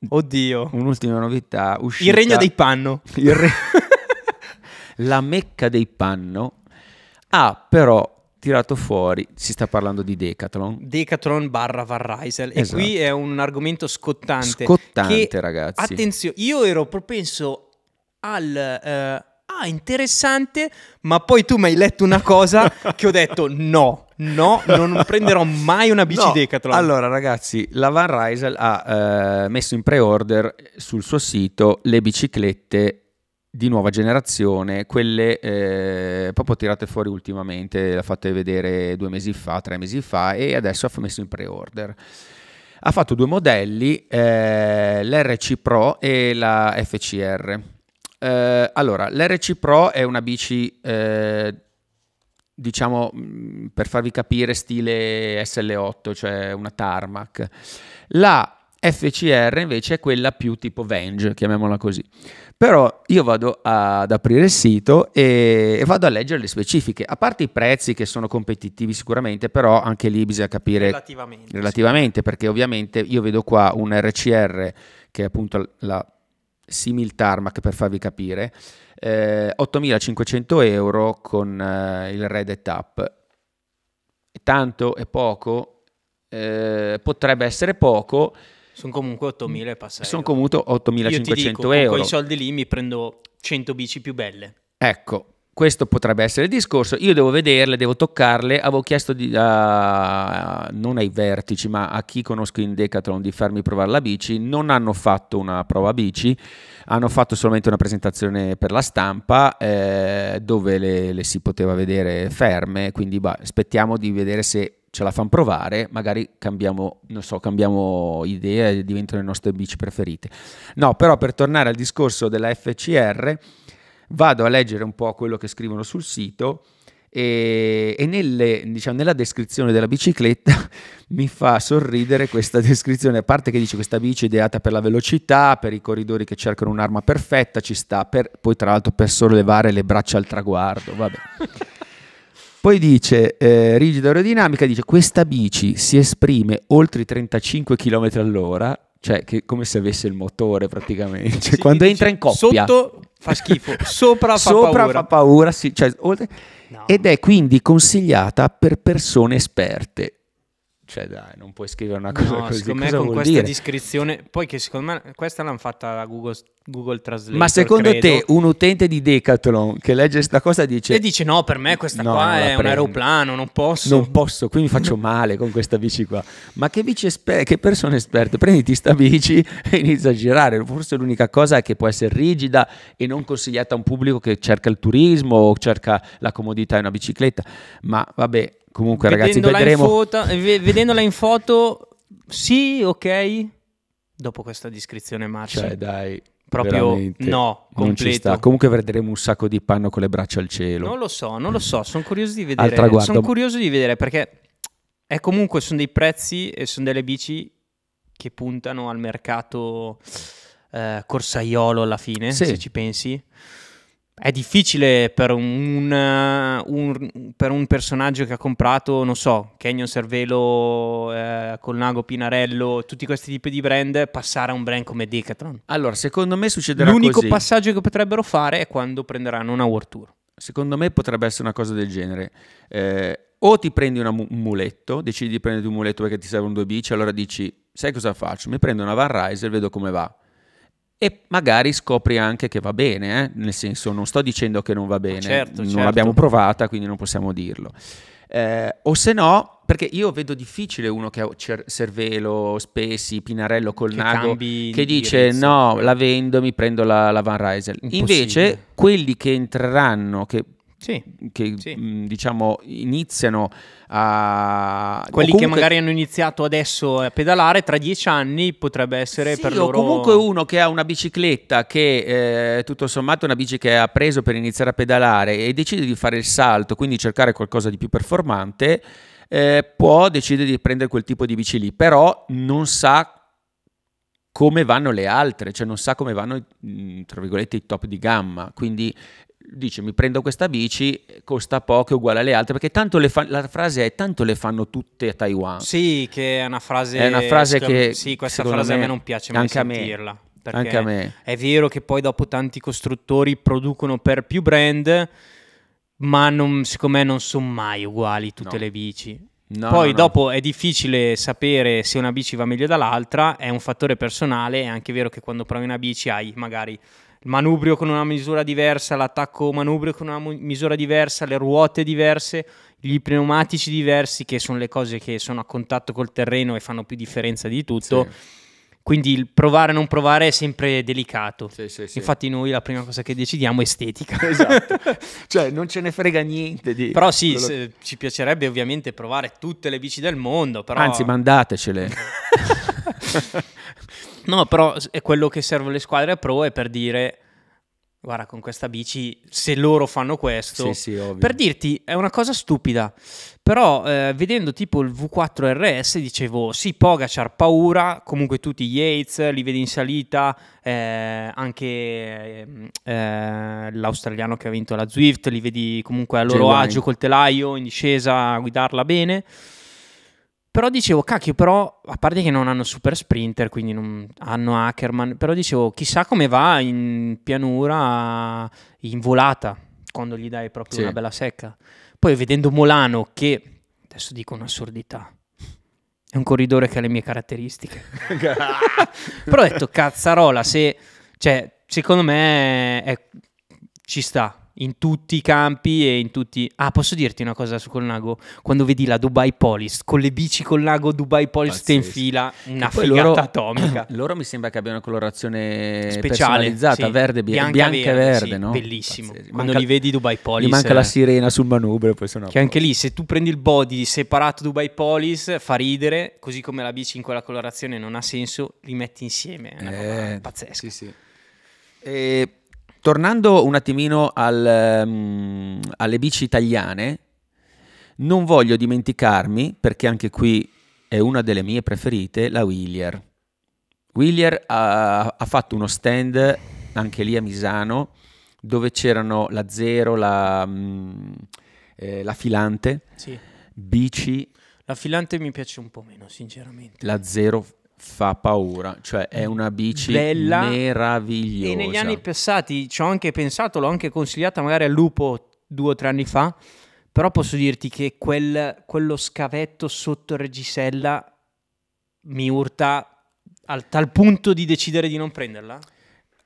Oddio. Un'ultima novità uscita... Il regno dei panno. Re... La mecca dei panno ha però tirato fuori, si sta parlando di Decathlon. Decathlon barra Varrisel. Esatto. E qui è un argomento scottante. Scottante, che, ragazzi. Attenzione, io ero propenso al... Uh, ah, interessante, ma poi tu mi hai letto una cosa che ho detto no, no, non prenderò mai una bici no. Decathlon. Allora ragazzi, la Van Rysel ha eh, messo in pre-order sul suo sito le biciclette di nuova generazione, quelle eh, proprio tirate fuori ultimamente, la fate vedere due mesi fa, tre mesi fa e adesso ha messo in pre-order. Ha fatto due modelli, eh, l'RC Pro e la FCR. Eh, allora, l'RC Pro è una bici, eh, diciamo, mm, per farvi capire, stile SL8, cioè una tarmac. La FCR invece è quella più tipo Venge, chiamiamola così. Però io vado ad aprire il sito e, vado a leggere le specifiche, a parte i prezzi che sono competitivi sicuramente, però anche lì bisogna capire relativamente, relativamente sì. perché ovviamente io vedo qua un RCR che è appunto la simil Tarmac per farvi capire, eh, 8.500 euro con eh, il Reddit Up. Tanto è poco, eh, potrebbe essere poco, sono comunque 8.000 e passare. Sono comunque 8.500 euro. Con quei soldi lì mi prendo 100 bici più belle. Ecco, questo potrebbe essere il discorso. Io devo vederle, devo toccarle. Avevo chiesto di, uh, non ai vertici, ma a chi conosco in Decathlon di farmi provare la bici. Non hanno fatto una prova bici, hanno fatto solamente una presentazione per la stampa eh, dove le, le, si poteva vedere ferme. Quindi bah, aspettiamo di vedere se ce la fanno provare, magari cambiamo, so, cambiamo idea e diventano le nostre bici preferite. No, però per tornare al discorso della FCR, vado a leggere un po' quello che scrivono sul sito e, e nelle, diciamo, nella descrizione della bicicletta mi fa sorridere questa descrizione, a parte che dice questa bici è ideata per la velocità, per i corridori che cercano un'arma perfetta, ci sta, per, poi tra l'altro per sollevare le braccia al traguardo, vabbè. Poi dice, eh, rigida aerodinamica, dice questa bici si esprime oltre i 35 km all'ora, cioè che, come se avesse il motore praticamente, cioè, sì, quando entra in coppia. Sotto fa schifo, sopra fa sopra paura. Fa paura sì, cioè, oltre, no. Ed è quindi consigliata per persone esperte. Cioè, dai, non puoi scrivere una cosa no, così. Secondo me cosa con questa dire? descrizione, poi che secondo me questa l'hanno fatta la Google, Google Translate. Ma secondo credo. te un utente di Decathlon che legge questa cosa dice... E dice no, per me questa no, qua è un aeroplano, non posso. Non posso, qui mi faccio male con questa bici qua. Ma che, bici esper- che persone esperte, prenditi sta bici e inizia a girare. Forse l'unica cosa è che può essere rigida e non consigliata a un pubblico che cerca il turismo o cerca la comodità in una bicicletta. Ma vabbè, Comunque, ragazzi, vedremo. In foto, vedendola in foto, sì, ok. Dopo questa descrizione, Marcia. Cioè, dai proprio no, completo. Comunque vedremo un sacco di panno con le braccia al cielo. Non lo so, non lo so, sono curioso di vedere. Sono curioso di vedere perché è comunque sono dei prezzi e sono delle bici che puntano al mercato eh, corsaiolo alla fine, sì. se ci pensi. È difficile per un, eh, un, per un, personaggio che ha comprato, non so, Canyon Cervelo, eh, Colnago Pinarello, tutti questi tipi di brand, passare a un brand come Decathlon. Allora, secondo me succederà L'unico così. passaggio che potrebbero fare è quando prenderanno una World Tour. Secondo me potrebbe essere una cosa del genere. Eh, o ti prendi una, un muletto, decidi di prendere un muletto perché ti servono due bici, allora dici, sai cosa faccio? Mi prendo una Van Riser, vedo come va e magari scopri anche che va bene, eh? nel senso non sto dicendo che non va ah, bene, certo, non certo. l'abbiamo provata quindi non possiamo dirlo. Eh, o se no, perché io vedo difficile uno che ha cer- Cervelo, Spesi, Pinarello col che Nago che dice no, la vendo, mi prendo la, la Van Rysel. Invece quelli che entreranno, che sì, che sì. Mh, mm, diciamo iniziano a... Quelli comunque... che magari hanno iniziato adesso a pedalare tra dieci anni potrebbe essere sì, per loro... comunque uno che ha una bicicletta che eh, tutto sommato è una bici che ha preso per iniziare a pedalare e decide di fare il salto, quindi cercare qualcosa di più performante, eh, può decidere di prendere quel tipo di bici lì, però non sa come vanno le altre, cioè non sa come vanno i, mm, i top di gamma, quindi dice mi prendo questa bici, costa poco, è uguale alle altre, perché tanto le fa- la frase è tanto le fanno tutte a Taiwan. Sì, che è una frase... È una frase sclam- che... Sì, questa frase me, a me non piace mai anche sentirla. A me. Anche a me. È vero che poi dopo tanti costruttori producono per più brand, ma non, secondo me non sono mai uguali tutte no. le bici. No, Poi no, dopo no. è difficile sapere se una bici va meglio dall'altra, è un fattore personale, è anche vero che quando provi una bici hai magari il manubrio con una misura diversa, l'attacco manubrio con una misura diversa, le ruote diverse, gli pneumatici diversi, che sono le cose che sono a contatto col terreno e fanno più differenza di tutto. Sì. Quindi il provare o non provare è sempre delicato. Sì, sì, sì. Infatti noi la prima cosa che decidiamo è estetica. Esatto. cioè non ce ne frega niente di... Però sì, quello... se, ci piacerebbe ovviamente provare tutte le bici del mondo. Però... Anzi, mandatecele. No, però è quello che servono le squadre a pro è per dire guarda con questa bici se loro fanno questo sì, sì, per dirti è una cosa stupida però eh, vedendo tipo il V4 RS dicevo sì Pogacar paura comunque tutti gli Yates li vedi in salita eh, anche ehm, eh, l'australiano che ha vinto la Zwift li vedi comunque a loro agio col telaio in discesa a guidarla bene però dicevo, cacchio, però, a parte che non hanno super sprinter, quindi non hanno Ackerman, però dicevo, chissà come va in pianura, in volata, quando gli dai proprio sì. una bella secca. Poi vedendo Molano, che, adesso dico un'assurdità, è un corridore che ha le mie caratteristiche. però ho detto, cazzarola, se, cioè, secondo me è, ci sta, in tutti i campi e in tutti... Ah, posso dirti una cosa su col Colnago? Quando vedi la Dubai Polis, con le bici col Colnago Dubai Polis te in fila, una figata loro, atomica. Loro mi sembra che abbiano una colorazione speciale, sì. verde, bianca, bianca verde, verde sì, no? Bellissimo. Pazzesco. Quando manca, li vedi Dubai Polis... Mi manca la eh. sirena sul manubrio, poi sono... Che anche lì, se tu prendi il body separato Dubai Polis, fa ridere, così come la bici in quella colorazione non ha senso, li metti insieme. È una eh, pazzesca. Sì, sì. E Tornando un attimino al, um, alle bici italiane, non voglio dimenticarmi, perché anche qui è una delle mie preferite, la Willier. Willier ha, ha fatto uno stand anche lì a Misano, dove c'erano la Zero, la, mh, mm, eh, la Filante, sì. bici. La Filante mi piace un po' meno, sinceramente. La Zero fa paura, cioè è una bici Bella. meravigliosa. E negli anni passati ci ho anche pensato, l'ho anche consigliata magari al Lupo due o tre anni fa, però posso dirti che quel, quello scavetto sotto Regisella mi urta al tal punto di decidere di non prenderla?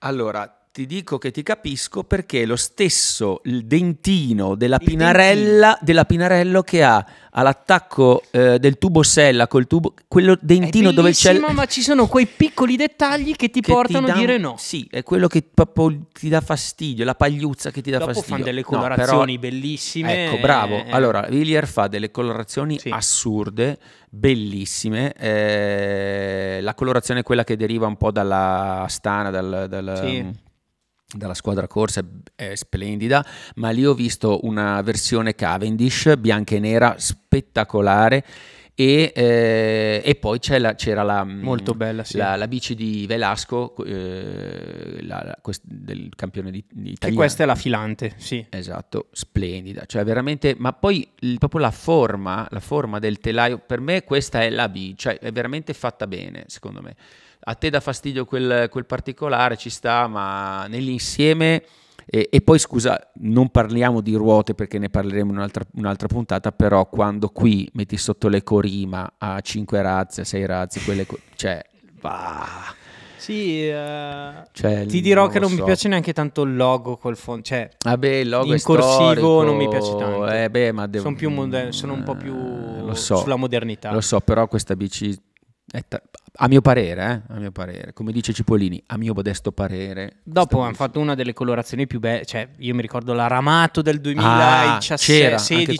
Allora, ti dico che ti capisco perché è lo stesso il dentino della, il pinarella, dentino. della Pinarello che ha all'attacco eh, del tubo sella col tubo, quello dentino dove c'è... Il... ma ci sono quei piccoli dettagli che ti che portano ti dà, a dire no. Sì, è quello che proprio ti dà fastidio, la pagliuzza che ti dà Dopo fastidio. fanno delle colorazioni no, però, bellissime. Ecco, bravo. Eh, eh. allora, Villier fa delle colorazioni sì. assurde, bellissime. Eh, la colorazione è quella che deriva un po' dalla stana, dal... dal sì. Ehm, dalla squadra corsa è splendida, ma lì ho visto una versione Cavendish bianca e nera spettacolare. E, eh, e poi la, c'era la, mm, bella, sì. la, la, bici di Velasco, eh, quest, del campione di, di Italia. E questa è la filante, sì. Esatto, splendida, cioè veramente, ma poi il, proprio la forma, la forma del telaio, per me questa è la bici, cioè è veramente fatta bene, secondo me a te dà fastidio quel, quel particolare, ci sta, ma nell'insieme... E, e, poi scusa, non parliamo di ruote perché ne parleremo in un'altra, un'altra, puntata, però quando qui metti sotto le corima a 5 razze, 6 razze, quelle... cioè... va... Sì, uh, cioè, ti dirò non che non so. mi piace neanche tanto il logo col fondo, cioè ah beh, il logo in corsivo non mi piace tanto. Eh beh, ma devo, sono, più moder- sono un po' eh, più so, sulla modernità. Lo so, però questa bici ta- a mio parere, eh? a mio parere, come dice Cipollini, a mio modesto parere. Dopo hanno fatto una delle colorazioni più belle, cioè io mi ricordo la Ramato del 2016 ah,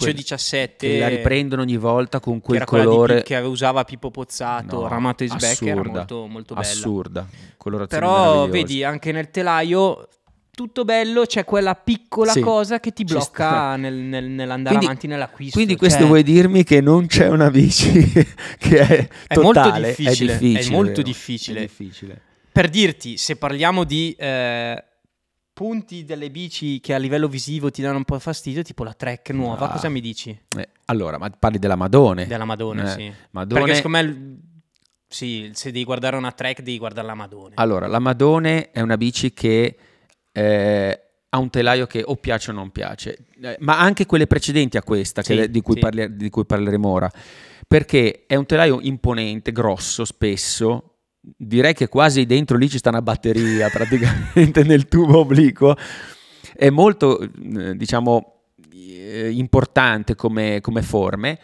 o 17 la riprendono ogni volta con quel che colore che usava Pippo Pozzato, no, Ramato Isbeck era molto molto bella. Assurda. Però vedi, anche nel telaio tutto bello, c'è quella piccola sì, cosa che ti blocca nel, nel, nell'andare quindi, avanti nell'acquisto. Quindi cioè questo vuoi dirmi che non c'è una bici che è, totale, è molto difficile. È, difficile, è molto difficile. È difficile. Per dirti, se parliamo di eh, punti delle bici che a livello visivo ti danno un po' fastidio, tipo la Trek nuova, ah. cosa mi dici? Eh, allora, ma parli della Madone. Della Madone, eh, sì. Madone... Perché secondo me... Sì, se devi guardare una Trek devi guardare la Madone. Allora, la Madone è una bici che eh, ha un telaio che o piace o non piace, eh, ma anche quelle precedenti a questa sì, che, di, cui sì. parli, di, cui parleremo ora, perché è un telaio imponente, grosso, spesso. Direi che quasi dentro lì ci sta una batteria praticamente nel tubo obliquo. È molto, eh, diciamo, eh, importante come, come forme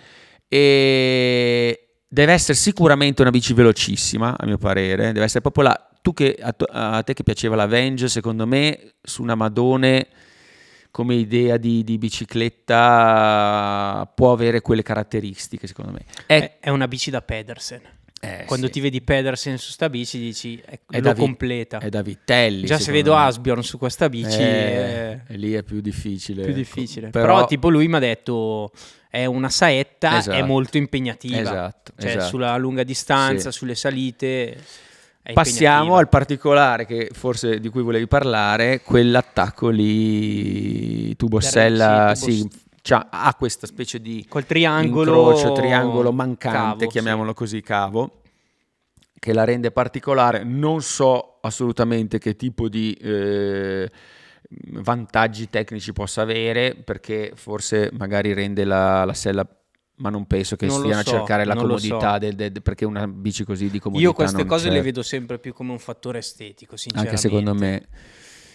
e deve essere sicuramente una bici velocissima, a mio parere, deve essere proprio la tu che, a, a, te che piaceva l'Avenge, secondo me su una Madone come idea di, di, bicicletta può avere quelle caratteristiche, secondo me. È, eh. è una bici da Pedersen. Eh, Quando sì. ti vedi Pedersen su sta bici dici è, è da completa. È da Vitelli. Già se vedo me. Asbjorn su questa bici... Eh, è... Eh, lì è più difficile. Più ecco. difficile. Però, Però tipo lui mi ha detto è una saetta, esatto. è molto impegnativa. Esatto, cioè esatto. sulla lunga distanza, sì. sulle salite... Passiamo al particolare che forse di cui volevi parlare, quell'attacco lì Tubossella Terzi, sì, tubos- cioè, ha questa specie di col triangolo incrocio, triangolo mancante, cavo, chiamiamolo sì. così, cavo che la rende particolare, non so assolutamente che tipo di eh, vantaggi tecnici possa avere perché forse magari rende la, la sella ma non penso che non stiano so, a cercare la comodità so. del, del, perché una bici così di comodità io queste cose c'è. le vedo sempre più come un fattore estetico sinceramente anche secondo me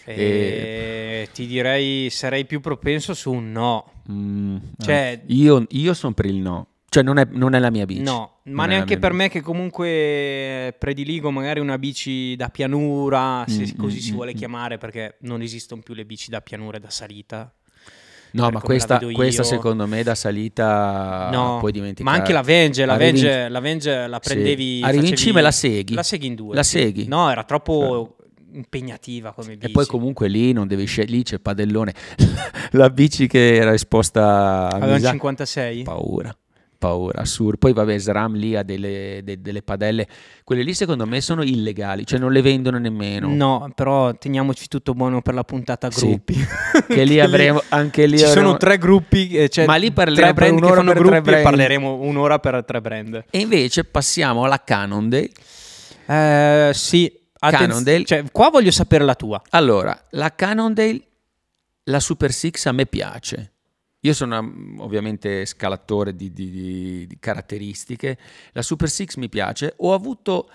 e... Eh, eh, ti direi sarei più propenso su un no mm, cioè, ah, io, io sono per il no cioè non è, non è, la mia bici. No, ma non neanche per bici. me che comunque prediligo magari una bici da pianura, se mm, così mm, si mm, vuole mm, mm, chiamare, perché non esistono più le bici da pianura e da salita. No, eh, ma questa, questa secondo me da salita no, puoi dimenticare. Ma anche la Venge, la, Arrivi... Venge, la, Venge la prendevi... Sì. Arrivi in cima e la seghi. La seghi in due. La seghi. No, era troppo... Sì impegnativa come bici. E poi comunque lì non devi scegliere, lì c'è padellone. la bici che era esposta a Aveva Misa... 56. Paura paura. Sur. Poi vabbè, Sram lì ha delle, de, delle, padelle, quelle lì secondo me sono illegali, cioè non le vendono nemmeno. No, però teniamoci tutto buono per la puntata gruppi. Sì. che lì avremo, anche lì... Ci avremo... sono tre gruppi, eh, cioè ma lì parleremo tre brand un'ora per, gruppi, brand. parleremo un'ora per tre brand. E invece passiamo alla Cannondale. Eh, sì, Attenz- Cannondale. Cioè, qua voglio sapere la tua. Allora, la Cannondale, la Super Six a me piace. Io sono ovviamente scalatore di, di, di caratteristiche, la Super Six mi piace, ho avuto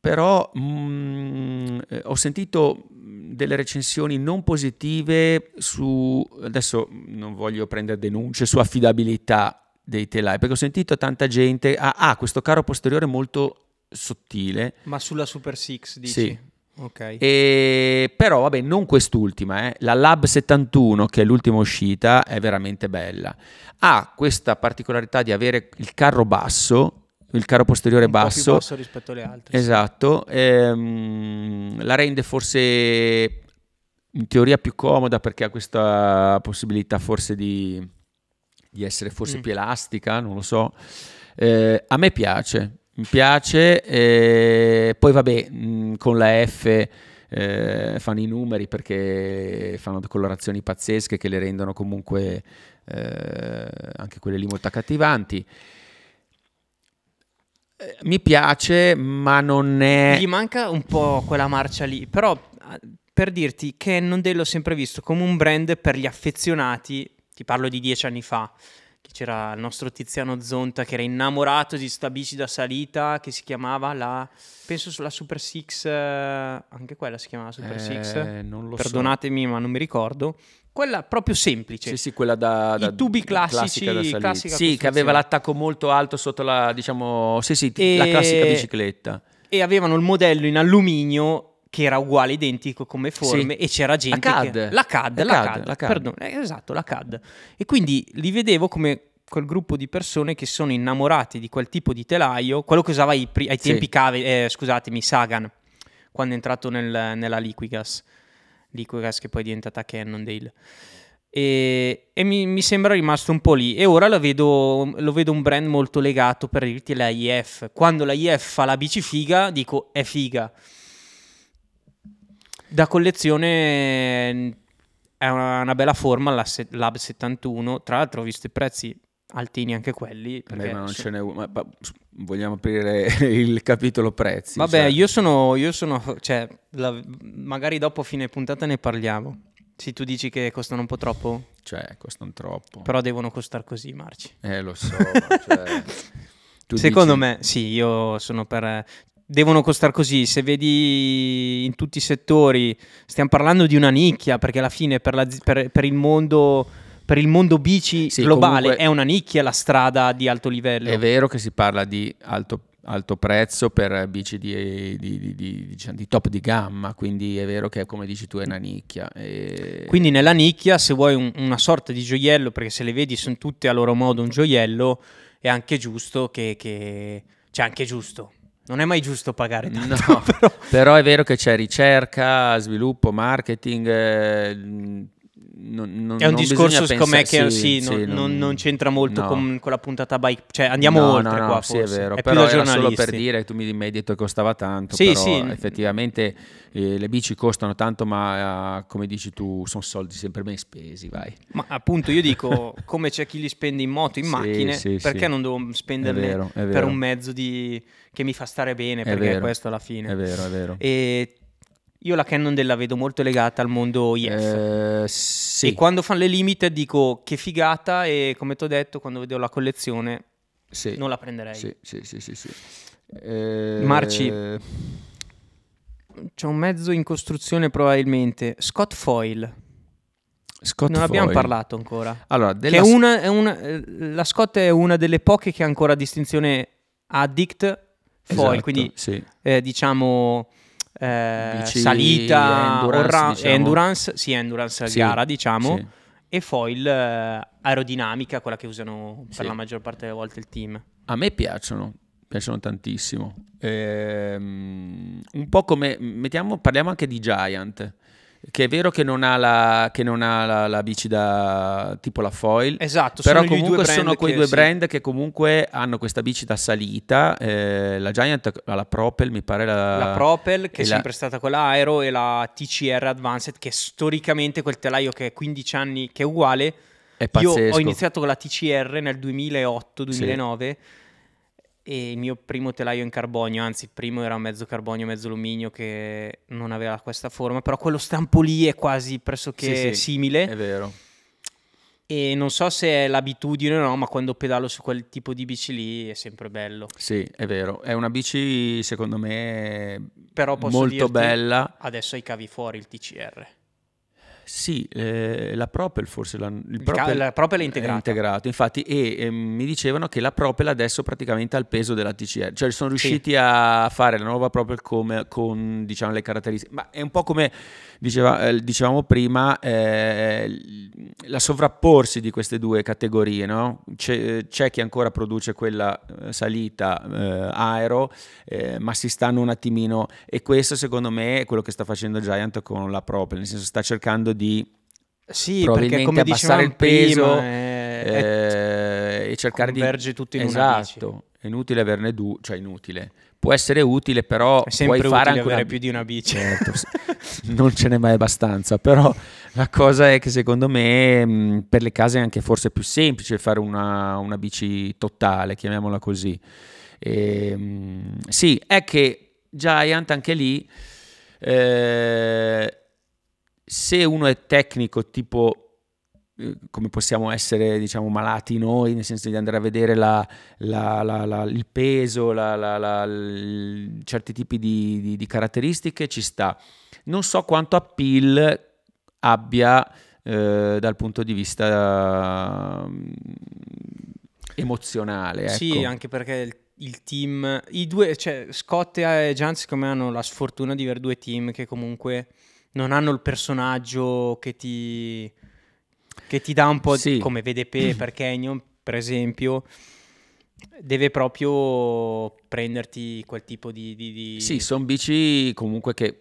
però mh, mm, eh, ho sentito delle recensioni non positive su, adesso non voglio prendere denunce, su affidabilità dei telai, perché ho sentito tanta gente, ah, ah questo carro posteriore molto sottile. Ma sulla Super Six dici? Sì, Okay. E, però vabbè, non quest'ultima, eh. la Lab 71 che è l'ultima uscita è veramente bella. Ha questa particolarità di avere il carro basso, il carro posteriore un basso. basso rispetto alle altre. Esatto, ehm, la rende forse in teoria più comoda perché ha questa possibilità forse di, di essere forse mm. più elastica, non lo so. Eh, a me piace, mi piace. E eh, poi vabbè, mm, con la F eh, fanno i numeri perché fanno colorazioni pazzesche che le rendono comunque eh, anche quelle lì molto accattivanti. Eh, mi piace, ma non è. Gli manca un po' quella marcia lì, però eh, per dirti che non l'ho sempre visto come un brand per gli affezionati, ti parlo di dieci anni fa, c'era il nostro Tiziano Zonta che era innamorato di sta bici da salita che si chiamava la penso sulla Super Six eh, anche quella si chiamava Super eh, Six perdonatemi so. ma non mi ricordo quella proprio semplice. Sì, sì, quella da, da i tubi classici, da classica, Sì, che aveva l'attacco molto alto sotto la diciamo, sì, sì, e... la classica bicicletta. E avevano il modello in alluminio che era uguale, identico come forme sì. e c'era gente la CAD. Che... La CAD, la, CAD, CAD, la CAD. Perdone, eh, esatto, la CAD. E quindi li vedevo come quel gruppo di persone che sono innamorate di quel tipo di telaio, quello che usava ai, pri- ai tempi sì. Cave, eh, scusatemi, Sagan, quando è entrato nel, nella Liquigas, Liquigas che poi è diventata Cannondale e, e mi, mi, sembra rimasto un po' lì e ora lo vedo, lo vedo un brand molto legato per dirti la IF quando la IF fa la bici figa dico è figa da collezione è una, una bella forma la se- l'Hub 71, tra l'altro ho visto i prezzi altini anche quelli. Beh, ma non ce n'è uno. vogliamo aprire il capitolo prezzi. Vabbè, cioè... io sono. Io sono cioè, la, magari dopo fine puntata ne parliamo. Se tu dici che costano un po' troppo. Cioè, costano troppo. Però devono costare così, Marci. Eh, lo so. cioè, Secondo dici... me, sì, io sono per devono costare così. Se vedi in tutti i settori, stiamo parlando di una nicchia, perché alla fine per, la, per, per il mondo per il mondo bici sì, globale è una nicchia la strada di alto livello. È vero che si parla di alto, alto prezzo per bici di, di, di, diciamo, di, top di gamma, quindi è vero che come dici tu è una nicchia. E... Quindi nella nicchia se vuoi un, una sorta di gioiello, perché se le vedi sono tutte a loro modo un gioiello, è anche giusto che... che... Cioè anche giusto, non è mai giusto pagare tanto, no, però. però. è vero che c'è ricerca, sviluppo, marketing, eh, non, non, è un discorso secondo me che sì, sì, non, non, non, c'entra molto no. con, con, la puntata bike cioè andiamo no, oltre no, qua sì, è vero è però era solo per dire tu mi, hai detto che costava tanto sì, sì. effettivamente eh, le bici costano tanto ma eh, come dici tu sono soldi sempre ben spesi vai ma appunto io dico come c'è chi li spende in moto in macchine perché non devo spenderle è vero, è vero. per un mezzo di... che mi fa stare bene perché è questo alla fine è vero è vero e io la Canon della vedo molto legata al mondo Yes. Eh, sì. E quando fanno le limite dico che figata e come ti ho detto quando vedo la collezione sì. non la prenderei. Sì, sì, sì, sì. sì. Eh... Marci, c'è un mezzo in costruzione probabilmente. Scott Foyle. Scott non Foyle. abbiamo parlato ancora. Allora, della... è una, è una, eh, la Scott è una delle poche che ha ancora distinzione addict foil, esatto, quindi sì. eh, diciamo eh, Bici, salita, endurance, orra- diciamo. endurance, sì, endurance sì, gara, diciamo, sì. e foil eh, aerodinamica, quella che usano per sì. la maggior parte delle volte il team. A me piacciono, piacciono tantissimo. Ehm, un po' come, mettiamo, parliamo anche di Giant. Che è vero che non ha la, non ha la, la bici da tipo la foil, esatto, però sono comunque sono quei due brand che comunque hanno questa bici da salita. Eh, la Giant ha la Propel, mi pare la, la Propel, che è sempre la... stata quella Aero, e la TCR Advanced, che storicamente quel telaio che è 15 anni, che è uguale. È pazzesco. Io ho iniziato con la TCR nel 2008-2009. Sì e il mio primo telaio in carbonio, anzi il primo era mezzo carbonio, mezzo alluminio che non aveva questa forma, però quello stampo lì è quasi pressoché sì, sì, simile. È vero. E non so se è l'abitudine o no, ma quando pedalo su quel tipo di bici lì è sempre bello. Sì, è vero. È una bici, secondo me, Però molto dirti, bella. Adesso hai cavi fuori il TCR. Sì, eh, la Propel forse la, il propel, la propel è integrata. È integrato, infatti, e eh, mi dicevano che la Propel adesso praticamente ha il peso della TCR, cioè sono riusciti sì. a fare la nuova Propel come, con diciamo, le caratteristiche, ma è un po' come diceva, eh, dicevamo prima, eh, la sovrapporsi di queste due categorie, no? c'è, c'è, chi ancora produce quella eh, salita eh, aero, ma si stanno un attimino, e questo secondo me è quello che sta facendo Giant con la Propel, nel senso sta cercando di sì, perché come abbassare il peso è, eh, è, e cercare di... tutti in esatto, una bici. è inutile averne due, cioè inutile. Può essere utile, però è puoi fare anche avere più di una bici. Certo, non ce n'è mai abbastanza, però la cosa è che secondo me mh, mm, per le case è anche forse più semplice fare una, una bici totale, chiamiamola così. E, ehm, mh, sì, è che Giant anche lì... Eh, se uno è tecnico, tipo eh, come possiamo essere diciamo, malati noi, nel senso di andare a vedere la, la, la, il peso, certi tipi di, di, di, caratteristiche, ci sta. Non so quanto appeal abbia eh, dal punto di vista mm, emozionale. Ecco. Sì, anche perché il il team, i due, cioè Scott e Giants, secondo me hanno la sfortuna di avere due team che comunque non hanno il personaggio che ti, che ti dà un po' sì. di, come vede Pe per Canyon, per esempio. Deve proprio prenderti quel tipo di... di, di... Sì, sono bici comunque che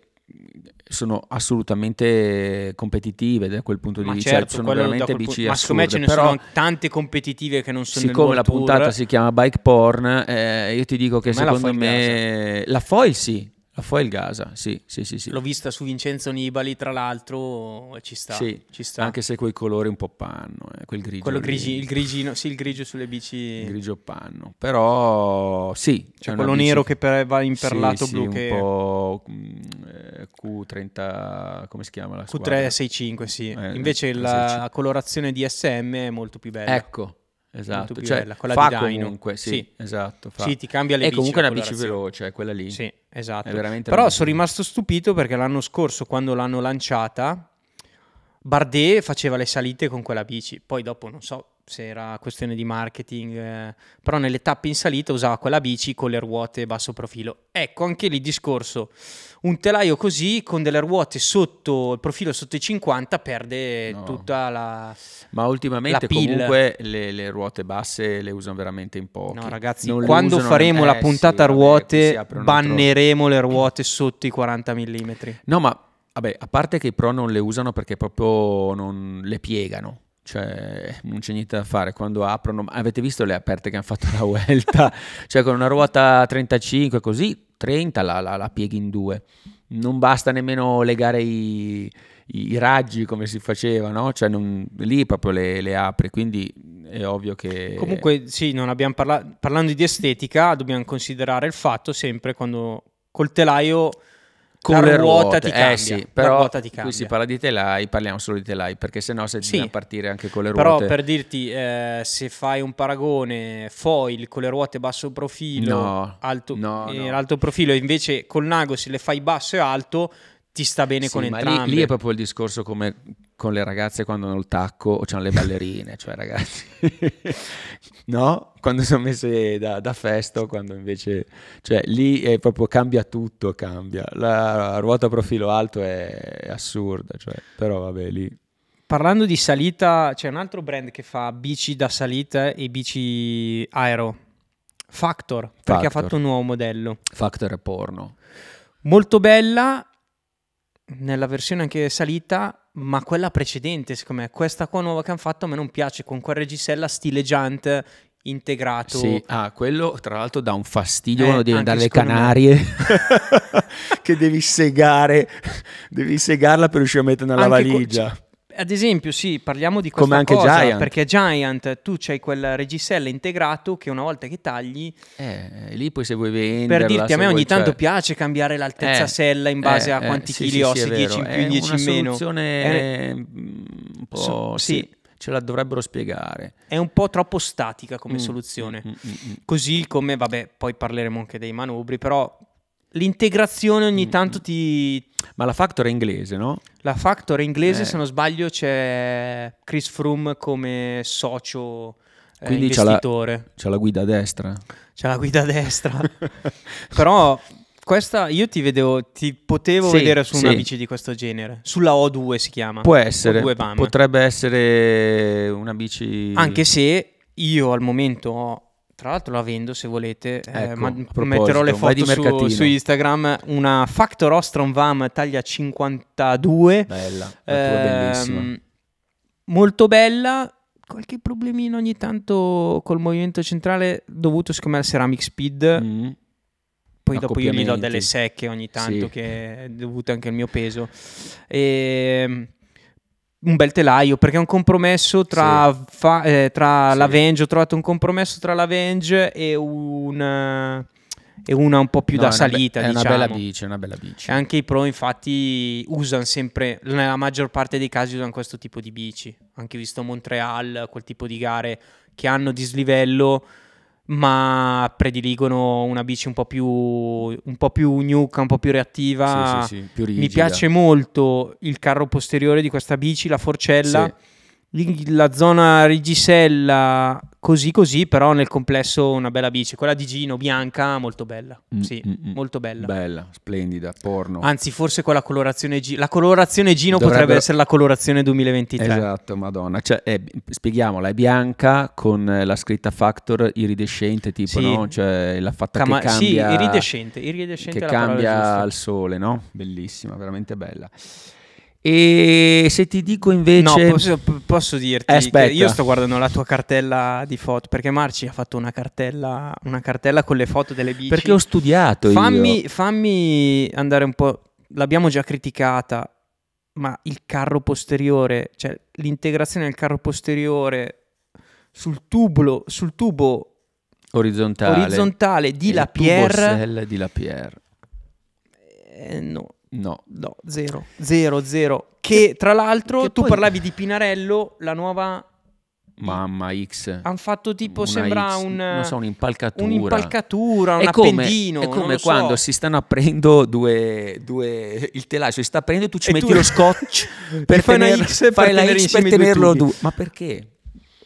sono assolutamente competitive da quel punto di vista, certo, cioè, sono veramente bici ma assurde. Ma secondo me ce ne sono tante competitive che non sono Siccome la puntata tour, si chiama bike porn, eh, io ti dico che secondo la me casa. la foil sì, la Foil Gaza, sì, sì, sì, sì. L'ho vista su Vincenzo Nibali, tra l'altro, ci sta. Sì, ci sta. anche se quei colori un po' panno, eh, quel grigio. Quello grigi, il grigino, sì, il grigio sulle bici. Il grigio panno, però sì. Cioè quello bici... nero che per, va imperlato sì, blu sì, che... un po' mm, eh, Q30, come si chiama la Q365, sì. Eh, Invece eh, la colorazione DSM è molto più bella. Ecco, Esatto, cioè, bella, quella fa di Dino. comunque, sì, sì. esatto. Fa. Sì, ti cambia le È bici comunque una bici veloce, quella lì. Sì, esatto. Però sono rimasto stupito perché l'anno scorso, quando l'hanno lanciata, Bardet faceva le salite con quella bici. Poi dopo, non so se era questione di marketing, eh, però nelle tappe in salita usava quella bici con le ruote basso profilo. Ecco, anche lì discorso un telaio così con delle ruote sotto il profilo sotto i 50 perde no. tutta la ma ultimamente la comunque le, le, ruote basse le usano veramente in pochi no ragazzi non quando faremo eh, la puntata a ruote vabbè, banneremo altro... le ruote sotto i 40 mm no ma vabbè a parte che i pro non le usano perché proprio non le piegano cioè non c'è niente da fare quando aprono avete visto le aperte che hanno fatto la Vuelta cioè con una ruota 35 così 30 la, la, la pieghi in due non basta nemmeno legare i, i, i raggi come si faceva no? cioè non, lì proprio le, le, apri quindi è ovvio che comunque sì non abbiamo parlato parlando di estetica dobbiamo considerare il fatto sempre quando col telaio con la le ruote, ti eh cambia, eh sì, però qui si parla di telai, parliamo solo di telai perché sennò se sì. bisogna partire anche con le ruote. Però per dirti, eh, se fai un paragone foil con le ruote basso profilo, no, alto, no, eh, no. alto profilo, invece col Nago se le fai basso e alto, ti sta bene sì, con entrambi. Lì, lì, è proprio il discorso come con le ragazze quando hanno il tacco o c'hanno le ballerine, cioè ragazzi, no? Quando sono messe da, da, festo, quando invece, cioè lì è proprio cambia tutto, cambia. La ruota a profilo alto è assurda, cioè, però vabbè lì. Parlando di salita, c'è un altro brand che fa bici da salita e bici aero. Factor, perché ha fatto un nuovo modello. Factor è porno. Molto bella, nella versione anche salita, ma quella precedente, siccome questa qua nuova che hanno fatto a me non piace, con quel reggisella stile stileggiante integrato. Sì, ah, quello tra l'altro dà un fastidio eh, quando devi andare alle Canarie, che devi segare, devi segarla per riuscire a mettere nella anche valigia. Ad esempio, sì, parliamo di questa Come anche cosa, Giant. perché Giant, tu c'hai quel reggisella integrato che una volta che tagli... Eh, lì poi se vuoi venderla... Per dirti, a me ogni tanto cioè... piace cambiare l'altezza eh, sella in base eh, a quanti sì, chili sì, ho, se 10 in più, 10 in meno. È una soluzione un po'... So, sì. sì ce la dovrebbero spiegare. È un po' troppo statica come mm, mm soluzione. Mm, mm, mm, Così come, vabbè, poi parleremo anche dei manubri, però l'integrazione ogni mm, tanto ti, ma la Factor è inglese, no? La Factor è inglese, eh. se non sbaglio c'è Chris Froome come socio eh, Quindi investitore. C'è la, c'è la guida a destra. C'è la guida a destra. Però questa io ti vedevo, ti potevo sì, vedere su una sì. bici di questo genere. Sulla O2 si chiama. Può essere. Potrebbe essere una bici. Anche se io al momento ho tra l'altro la vendo se volete, eh, ecco, eh, metterò le foto su, su, Instagram, una Factor Ostrom VAM taglia 52. Bella, eh, Molto bella, qualche problemino ogni tanto col movimento centrale dovuto siccome al Ceramic Speed. Mm. Poi dopo io gli do delle secche ogni tanto sì. che è dovuto anche al mio peso. E ehm, un bel telaio perché è un compromesso tra, sì. fa, eh, tra sì. l'Avenge. Ho trovato un compromesso tra l'Avenge e un. Eh, e una un po' più no, da è salita. Be- diciamo. è, una diciamo. bici, è una bella bici. anche i pro, infatti, usano sempre. Nella maggior parte dei casi usano questo tipo di bici. Anche visto Montreal, quel tipo di gare che hanno dislivello ma prediligono una bici un po' più, un po più nuca, un po' più reattiva. Sì, sì, sì, più Mi piace molto il carro posteriore di questa bici, la forcella, la zona rigisella così così, però nel complesso una bella bici, quella di Gino, bianca, molto bella, mm, sì, mm, mm. molto bella. Bella, splendida, porno. Anzi, forse quella colorazione Gino, la colorazione Gino Dovrebbero... potrebbe essere la colorazione 2023. Esatto, madonna, cioè, è, eh, spieghiamola, è bianca con eh, la scritta Factor iridescente, tipo, sì. no? Cioè, l'ha fatta Cam- che cambia... Sì, iridescente, iridescente Che cambia al sole, no? Bellissima, veramente bella. E se ti dico invece. No, posso, posso dirti eh, Aspetta. io sto guardando la tua cartella di foto perché Marci ha fatto una cartella, una cartella con le foto delle bici. Perché ho studiato. Fammi, fammi andare un po'. L'abbiamo già criticata, ma il carro posteriore, cioè l'integrazione del carro posteriore sul tubo, sul tubo orizzontale, orizzontale di, la Pierre, di La Pierre. Eh, no, No. No, zero. Zero, zero. Che tra l'altro che tu poi... parlavi di Pinarello, la nuova... Mamma X. Hanno fatto tipo, una sembra X, un... Non so, un'impalcatura. Un'impalcatura, un è come, appendino. È come quando so. si stanno aprendo due, due... Il telaio si sta aprendo e tu ci e metti tu... lo scotch per fare tener... una X per, fai la X per tenerlo due. Ma perché?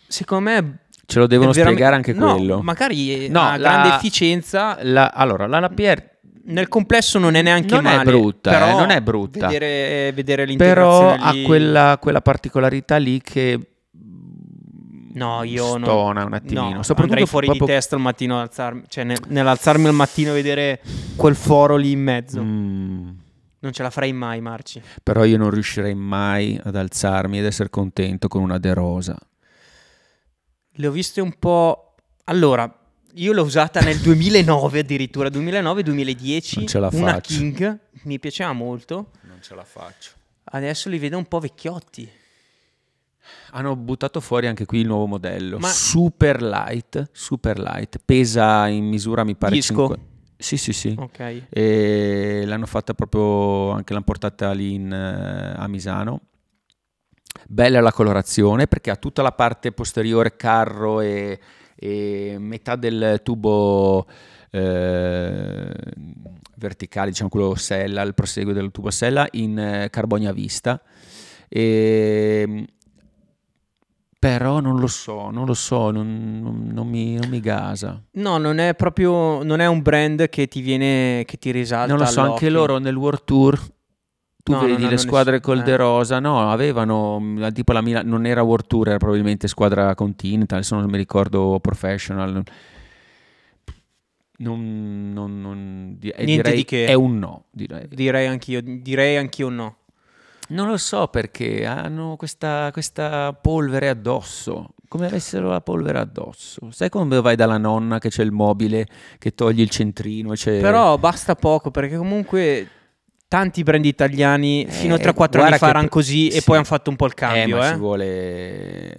Secondo me Ce lo devono veramente... spiegare anche no, quello. Magari no, ha la... grande efficienza. La... Allora, la Lapierre nel complesso non è neanche non male, è brutta, però eh, non è brutta. Vedere, eh, vedere l'integrazione Però lì... ha quella, quella particolarità lì che No, io stona no, un attimino. No, Soprattutto andrei fuori proprio... di testa al mattino, alzarmi, cioè nel, nell'alzarmi al mattino e vedere quel foro lì in mezzo. Mm. Non ce la farei mai, Marci. Però io non riuscirei mai ad alzarmi ed essere contento con una De Rosa. Le ho viste un po'... Allora, io l'ho usata nel 2009 addirittura, 2009-2010. Una King, mi piaceva molto. Non ce la faccio. Adesso li vedo un po' vecchiotti. Hanno buttato fuori anche qui il nuovo modello, Ma... super light, super light, pesa in misura mi pare Disco. 5... Sì, sì, sì. Okay. E l'hanno fatta proprio anche l'hanno portata lì in, eh, a Misano. Bella la colorazione perché ha tutta la parte posteriore carro e e metà del tubo eh, verticale, diciamo quello sella, il proseguo del tubo sella in eh, carbonio a vista. E, ehm, però non lo so, non lo so, non, non, non, mi, non mi, gasa. No, non è proprio, non è un brand che ti viene, che ti risalta. Non lo so, anche loro nel World Tour tu no, vedi no, no, le squadre ness- col eh. De Rosa, no, avevano mm, tipo la Mila- non era World Tour, era probabilmente squadra Continental, se non mi ricordo Professional. Non, non, non di- eh, Niente di che. È un no, direi. Direi anch'io, direi anch'io no. Non lo so perché hanno questa, questa polvere addosso come avessero la polvere addosso. Sai come vai dalla nonna che c'è il mobile che togli il centrino? C'è... Però basta poco perché comunque Tanti brand italiani eh, fino a 3-4 anni fa erano così sì. e poi hanno fatto un po' il cambio. Eh, eh, ci vuole...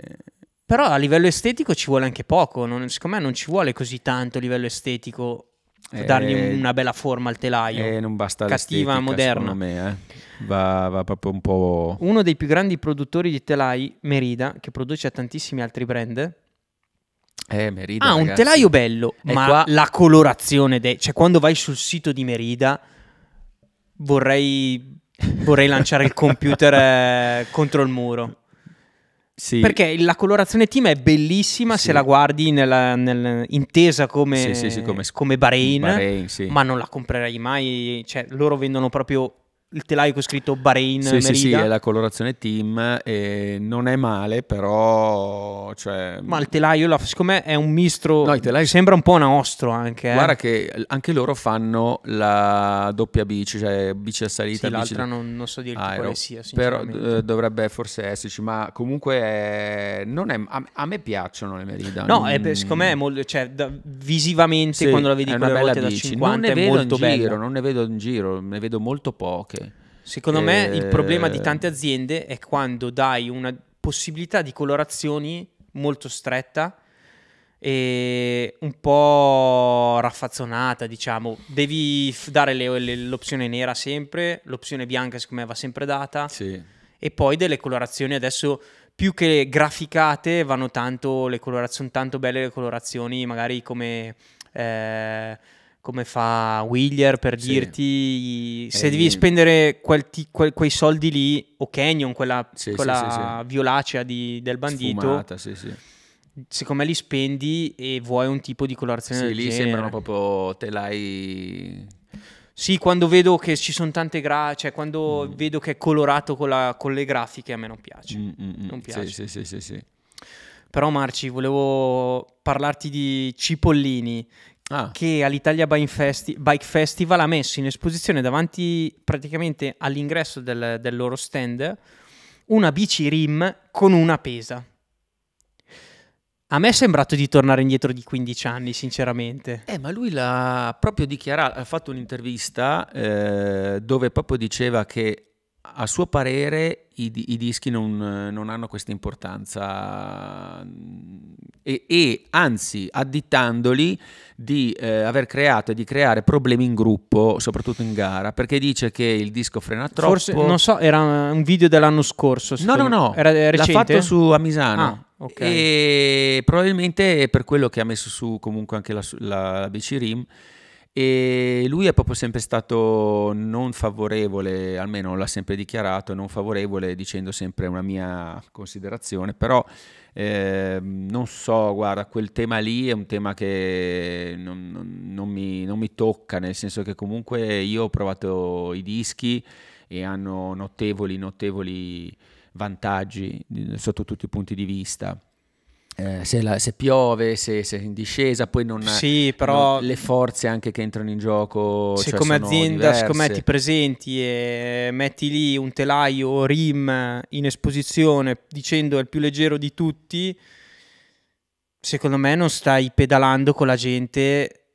Però a livello estetico ci vuole anche poco, non, secondo me non ci vuole così tanto a livello estetico eh, dargli una bella forma al telaio. Eh, non basta cattiva, moderna. Secondo Me, eh. va, va, proprio un po'. Uno dei più grandi produttori di telai, Merida, che produce tantissimi altri brand. Eh, Merida, ha ah, un telaio bello, e ma qua... la colorazione, de... cioè quando vai sul sito di Merida vorrei, vorrei lanciare il computer eh, contro il muro. Sì. Perché la colorazione team è bellissima sì. se la guardi nella, nel, intesa come, sì, come, come Bahrain, Bahrain ma non la comprerei mai. Cioè, loro vendono proprio il telaio con scritto Bahrain. Sì, Merida. sì, sì, è la colorazione team. Eh, non è male, però. Cioè... Ma il telaio, siccome è un mistro. No, telai... Sembra un po' un ostro anche. Eh. Guarda che anche loro fanno la doppia bici, cioè bici a salita. Sì, bici non, non, so dirti ah, quale sia. Però d- eh, dovrebbe forse esserci, ma comunque è... non è... A, a, me piacciono le Merida. No, non... è, siccome è molto. Cioè, da, visivamente sì, quando la vedi quella volte bici. da 50 non ne è molto in giro, bella. Non ne vedo in giro, ne vedo molto poche. Secondo eh... me il problema di eh. tante aziende è quando dai una possibilità di colorazioni molto stretta e un po' raffazzonata, diciamo. Devi dare le, le, l'opzione nera sempre, l'opzione bianca secondo me va sempre data. Sì. E poi delle colorazioni adesso più che graficate vanno tanto le colorazioni tanto belle le colorazioni, magari come eh, come fa Wheeler per sì. dirti se e devi spendere quel ti, quel, quei soldi lì o Canyon, quella, sì, quella sì, violacea di, del bandito. Sfumata, sì, sì siccome li spendi e vuoi un tipo di colorazione sì, lì genere. sembrano proprio te l'hai sì, quando vedo che ci sono tante gra... cioè quando mm. vedo che è colorato con, la... con, le grafiche a me non piace. Mm, mm, mm. non piace. Sì, sì, sì, sì, Però Marci, volevo parlarti di Cipollini, ah. che all'Italia Bike Festival ha messo in esposizione davanti praticamente all'ingresso del, del loro stand una bici rim con una pesa. A me è sembrato di tornare indietro di 15 anni, sinceramente. Eh, ma lui l'ha proprio dichiarato, ha fatto un'intervista eh, dove proprio diceva che a suo parere i, i dischi non, non, hanno questa importanza e, e anzi additandoli di eh, aver creato e di creare problemi in gruppo, soprattutto in gara, perché dice che il disco frena troppo. Forse, non so, era un video dell'anno scorso. No, no, no, era recente? l'ha fatto su Amisano. Ah. Okay. E probabilmente per quello che ha messo su comunque anche la, la, la BC Rim e lui è proprio sempre stato non favorevole, almeno l'ha sempre dichiarato, non favorevole dicendo sempre una mia considerazione, però eh, non so, guarda, quel tema lì è un tema che non, non, non, mi, non mi tocca, nel senso che comunque io ho provato i dischi e hanno notevoli, notevoli vantaggi eh, sotto tutti i punti di vista eh, se, la, se, piove, se, se, in discesa, poi non, sì, però, non, le forze anche che entrano in gioco. Se cioè come azienda, siccome ti presenti e metti lì un telaio o rim in esposizione dicendo è il più leggero di tutti, secondo me non stai pedalando con la gente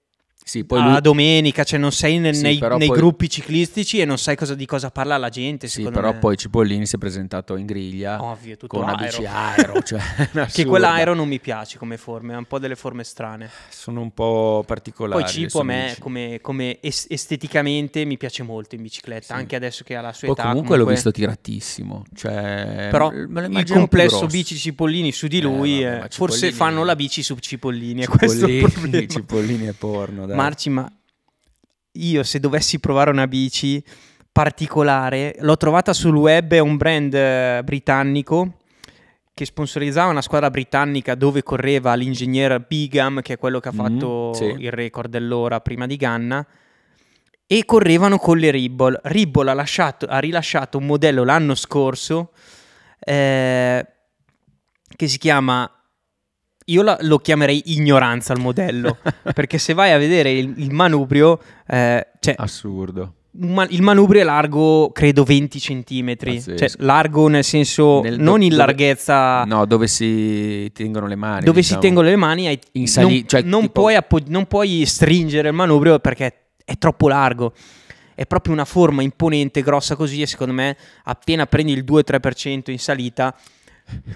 sì, poi lui... domenica, cioè non sei nel, sì, nei, nei poi... gruppi ciclistici e non sai cosa, di cosa parla la gente. Sì, però me. poi Cipollini si è presentato in griglia Ovvio, tutto con una aero. bici aero. cioè, che quell'aero non mi piace come forme, ha un po' delle forme strane. Sono un po' particolari. Poi Cipo a me, come, come, esteticamente, mi piace molto in bicicletta, sì. anche adesso che ha la sua poi età. Comunque, comunque l'ho visto tiratissimo. Cioè, però il complesso bici Cipollini su di eh, lui, eh, vabbè, Cipollini... forse fanno la bici su Cipollini. Cipollini è questo Cipollini è porno, dai. Marci, ma io se dovessi provare una bici particolare, l'ho trovata sul web, è un brand eh, britannico che sponsorizzava una squadra britannica dove correva l'ingegner Bigam, che è quello che ha mhm, fatto mm, sì. il record dell'ora prima di Ganna, e correvano con le Ribble. Ribble ha, lasciato, ha rilasciato un modello l'anno scorso eh, che si chiama io la, lo chiamerei ignoranza al modello, perché se vai a vedere il, il manubrio... Eh, cioè, Assurdo. Ma, il manubrio è largo, credo, 20 cm. Cioè, largo nel senso, nel, non do, in larghezza... Dove, no, dove si tengono le mani. Dove diciamo. si tengono le mani, hai, sali, non, cioè, non, tipo... puoi appo- non puoi stringere il manubrio perché è troppo largo è proprio una forma imponente, grossa così e secondo me appena prendi il 2-3% in salita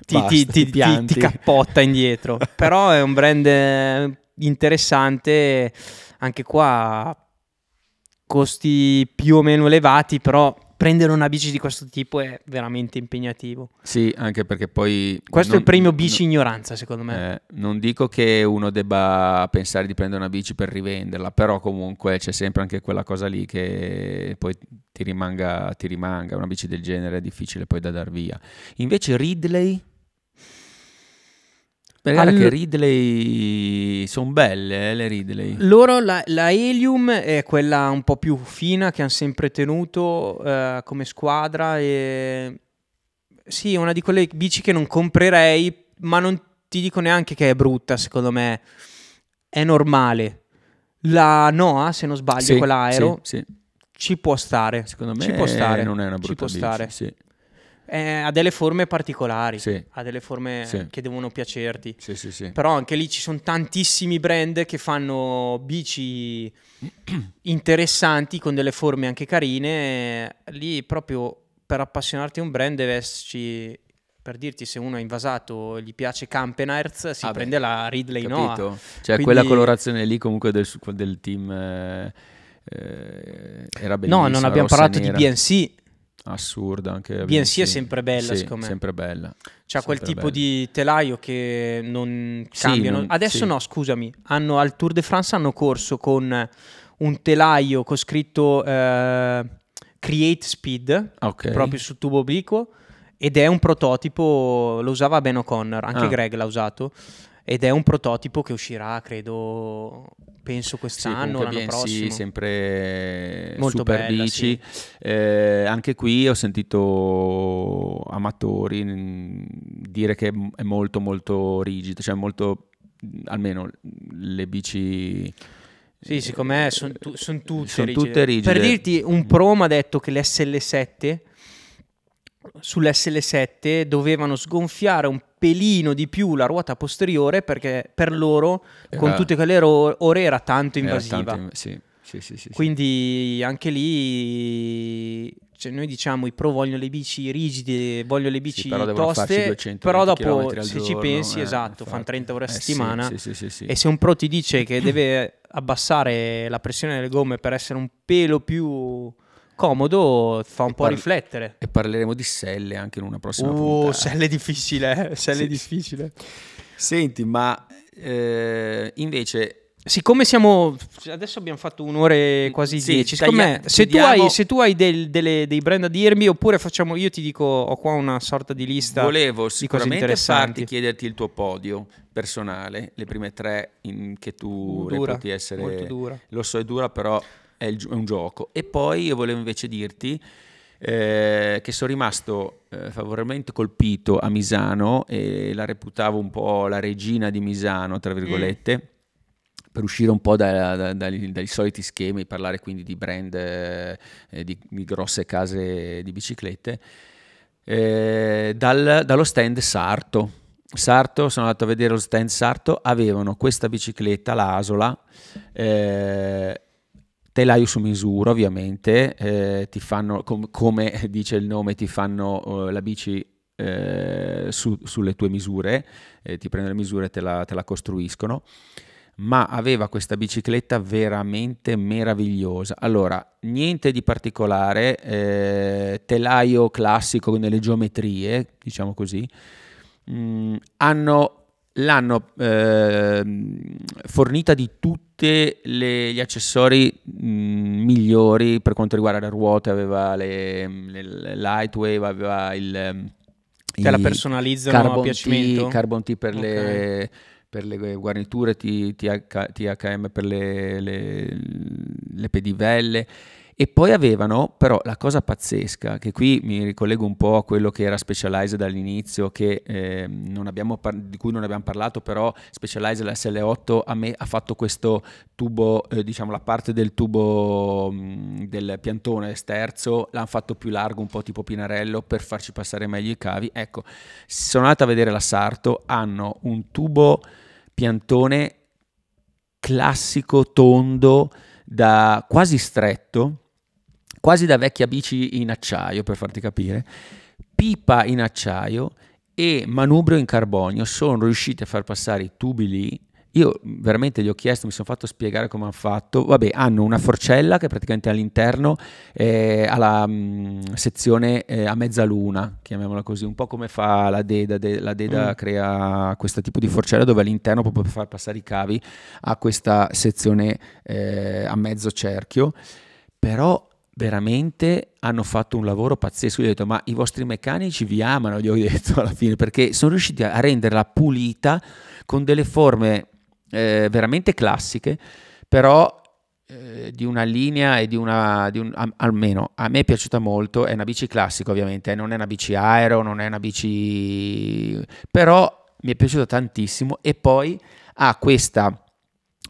ti, Basta, ti, ti, ti, cappotta indietro. Però è un brand eh, interessante, anche qua costi più o meno elevati, però prendere una bici di questo tipo è veramente impegnativo. Sì, anche perché poi... Questo non, è il premio bici non, ignoranza, secondo me. Eh, non dico che uno debba pensare di prendere una bici per rivenderla, però comunque c'è sempre anche quella cosa lì che poi ti rimanga, ti rimanga. una bici del genere è difficile poi da dar via. Invece Ridley Guarda All... che Ridley sono belle eh, le Ridley. Loro la, la, Helium è quella un po' più fina che hanno sempre tenuto eh, come squadra. E... Sì, è una di quelle bici che non comprerei, ma non ti dico neanche che è brutta, secondo me. È normale. La Noa, se non sbaglio, sì, quell'aereo, sì, sì. ci può stare. Secondo me ci può stare. non è una brutta ci può bici, stare. Sì eh, ha delle forme particolari, sì. ha delle forme sì. che devono piacerti. Sì, Però anche lì ci sono tantissimi brand che fanno bici interessanti con delle forme anche carine. Lì proprio per appassionarti a un brand deve esserci per dirti se uno è invasato e gli piace Campenaerts si ah prende beh, la Ridley no cioè Quindi... quella colorazione lì comunque del, del team eh, eh, era bellissima no non abbiamo parlato nera. di BNC assurda. Anche BNC è sempre bella, sì, secondo me. sempre bella. C'ha quel tipo bella. di telaio che non cambiano. Sì, non, Adesso sì. no, scusami, hanno, al Tour de France hanno corso con un telaio con scritto eh, Create Speed, okay. proprio sul tubo obliquo, ed è un prototipo, lo usava Ben O'Connor, anche ah. Greg l'ha usato, ed è un prototipo che uscirà, credo, penso quest'anno, sì, l'anno BNC, prossimo. sempre Molto super bella, bici. Sì. Eh, anche qui ho sentito amatori mm, dire che è molto molto rigido, cioè molto, mm, almeno le bici... Sì, eh, siccome eh, sono tu, son tutte, son rigide. tutte rigide. Per dirti, un mm. promo ha detto che l'SL7 sull'SL7 dovevano sgonfiare un pelino di più la ruota posteriore perché per loro era, con tutte quelle ore era tanto invasiva. Era tanto sì, sì, sì, sì, Quindi anche lì cioè noi diciamo i pro vogliono le bici rigide, vogliono le bici toste, però dopo se giorno, ci pensi, eh, esatto, fanno 30 ore a eh, settimana e se un pro ti dice che deve abbassare la pressione delle gomme per essere un pelo più comodo, fa un e po' par- riflettere. E parleremo di selle anche in una prossima uh, puntata. Selle difficile, eh, selle sì. difficile. Senti, ma eh, invece... Siccome siamo, adesso abbiamo fatto un'ora e mm, quasi sì, dieci, taglia, se, tu hai, se, tu hai, del, delle, dei brand a dirmi oppure facciamo, io ti dico, ho qua una sorta di lista. Volevo sicuramente farti chiederti il tuo podio personale, le prime tre in, che tu molto dura, reputi essere... Molto dura. Lo so, è dura, però è, il, è un gioco. E poi io volevo invece dirti eh, che sono rimasto eh, favorevolmente colpito a Misano e la reputavo un po' la regina di Misano, tra mm. virgolette. Mm. Per uscire un po' da, da, dai, dai, soliti schemi, parlare quindi di brand, eh, di, di grosse case di biciclette, eh, dal, dallo stand Sarto. Sarto, sono andato a vedere lo stand Sarto, avevano questa bicicletta, l'Asola, eh, telaio su misura ovviamente, eh, ti fanno, com- come dice il nome, ti fanno eh, la bici eh, su- sulle tue misure, eh, ti prendono le misure e te, la- te la costruiscono ma aveva questa bicicletta veramente meravigliosa. Allora, niente di particolare, eh, telaio classico nelle geometrie, diciamo così. Mm, hanno l'hanno eh, fornita di tutti gli accessori mh, mhmm, migliori per quanto riguarda le ruote, aveva le, le, le Lightwave, aveva il... Ehm, Te la personalizzano carbon a piacimento? T, carbon T per, okay. le, per le guarniture, THM per le, le, le pedivelle e poi avevano però la cosa pazzesca, che qui mi ricollego un po' a quello che era Specialized all'inizio, che, eh, par- di cui non abbiamo parlato, però Specialized la SL8 a me ha fatto questo tubo, eh, diciamo la parte del tubo mh, del piantone sterzo, l'hanno fatto più largo, un po' tipo Pinarello, per farci passare meglio i cavi. Ecco, sono andato a vedere la Sarto, hanno un tubo piantone classico, tondo, da quasi stretto, quasi da vecchia bici in acciaio per farti capire, pipa in acciaio e manubrio in carbonio sono riusciti a far passare i tubi lì. Io veramente gli ho chiesto, mi sono fatto spiegare come hanno fatto. Vabbè, hanno una forcella che praticamente all'interno eh, ha mh, sezione eh, a mezzaluna, chiamiamola così, un po' come fa la Deda. De, la Deda mm. crea questo tipo di forcella dove all'interno, proprio per far passare i cavi, a questa sezione eh, a mezzo cerchio. Però veramente hanno fatto un lavoro pazzesco. Io ho detto, ma i vostri meccanici vi amano, gli ho detto alla fine, perché sono riusciti a renderla pulita con delle forme eh, veramente classiche, però eh, di una linea e di una... Di un, almeno a me è piaciuta molto, è una bici classica ovviamente, eh, non è una bici aero, non è una bici... però mi è piaciuta tantissimo e poi ha ah, questa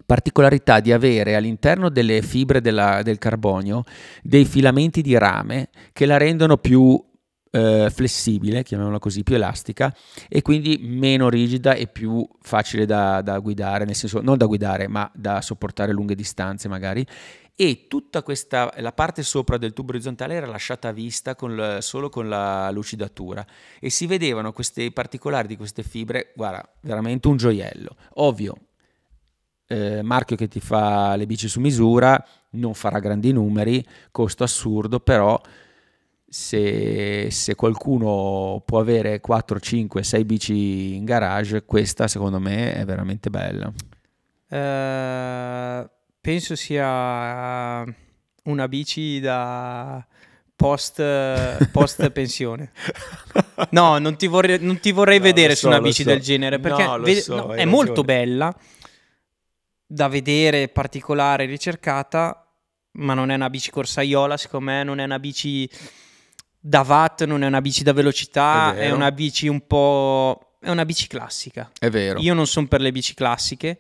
particolarità di avere all'interno delle fibre della, del carbonio dei filamenti di rame che la rendono più eh, flessibile, chiamiamola così, più elastica e quindi meno rigida e più facile da, da guidare, nel senso non da guidare ma da sopportare lunghe distanze magari e tutta questa, la parte sopra del tubo orizzontale era lasciata a vista con solo con la lucidatura e si vedevano questi particolari di queste fibre, guarda, veramente un gioiello. Ovvio, eh, marchio che ti fa le bici su misura, non farà grandi numeri, costo assurdo, però se, se, qualcuno può avere 4, 5, 6 bici in garage, questa secondo me è veramente bella. Uh, penso sia una bici da post, pensione. No, non ti vorrei, non ti vorrei no, vedere so, su una bici so. del genere perché no, ve- so, no, è ragione. molto bella da vedere, particolare, ricercata, ma non è una bici corsaiola, secondo me, non è una bici da watt, non è una bici da velocità, è, è una bici un po'... è una bici classica. È vero. Io non sono per le bici classiche,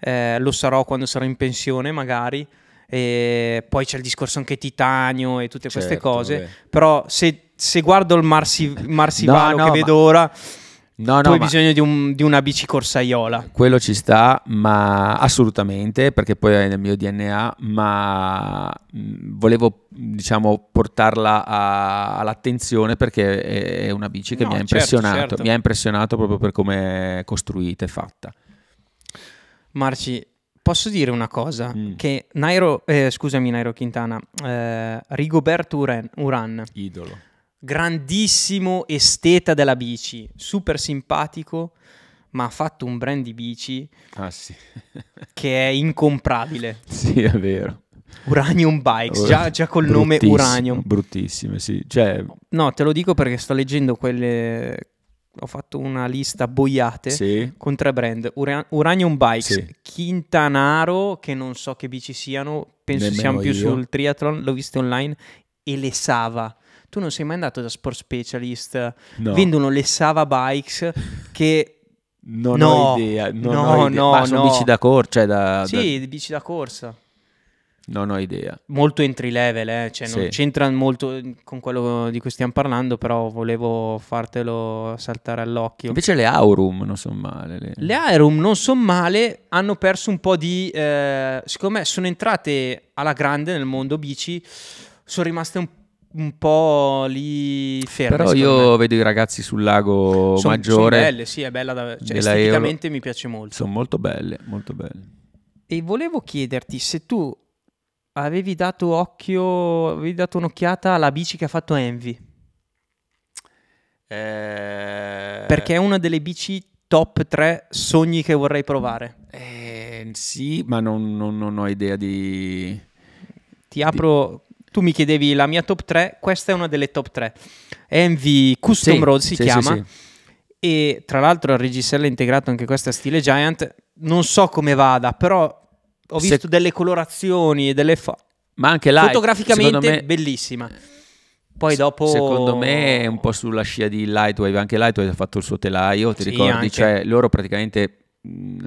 eh, lo sarò quando sarò in pensione magari, e poi c'è il discorso anche titanio e tutte certo, queste cose, vabbè. però se, se guardo il Marsi, Marsivano no, no, che vedo ma... ora No, no, tu hai bisogno di, un, di, una bici corsaiola. Quello ci sta, ma assolutamente, perché poi è nel mio DNA, ma volevo diciamo portarla a, all'attenzione perché è una bici che no, mi ha certo, impressionato, certo, certo. mi ha impressionato proprio per come è costruita e fatta. Marci, posso dire una cosa? Mm. Che Nairo, eh, scusami Nairo Quintana, eh, Rigoberto Uran, Uran. Idolo grandissimo esteta della bici, super simpatico, ma ha fatto un brand di bici ah, sì. che è incomprabile. sì, è vero. Uranium Bikes, già, già, col nome Uranium. Bruttissime, sì. Cioè... No, te lo dico perché sto leggendo quelle... Ho fatto una lista boiate sì. con tre brand. Ura- Uranium Bikes, sì. Quintanaro, che non so che bici siano, penso Nemmeno siamo più io. sul triathlon, l'ho visto online, e le Sava tu non sei mai andato da sport specialist, no. vendono le Sava Bikes che... non no, ho idea, non no, ho idea. no, Ma sono bici da corsa, cioè da, Sì, da... bici da corsa. Non ho idea. Molto entry level, eh? cioè non c'entra molto con quello di cui stiamo parlando, però volevo fartelo saltare all'occhio. Invece le Aurum non sono male. Le, le Aurum non sono male, hanno perso un po' di... Eh, siccome sono entrate alla grande nel mondo bici, sono rimaste un po' un po' lì ferme. Però io vedo i ragazzi sul lago son, maggiore. Sono belle, sì, è bella da cioè, esteticamente mi piace molto. Sono molto belle, molto belle. E volevo chiederti se tu avevi dato occhio, avevi dato un'occhiata alla bici che ha fatto Envy. Eh... Perché è una delle bici top 3 sogni che vorrei provare. Eh, sì, ma non, non, non ho idea di... Ti apro tu mi chiedevi la mia top 3, questa è una delle top 3. Envy Custom sì, Road si sì, chiama. Sì, e tra l'altro il reggisella è integrato anche questa stile Giant. Non so come vada, però ho visto Se... delle colorazioni e delle fo- Ma anche là, fotograficamente me... bellissima. Poi dopo... Secondo me è un po' sulla scia di Lightwave, anche Lightwave ha fatto il suo telaio, ti sì, ricordi? Anche. Cioè loro praticamente Mm,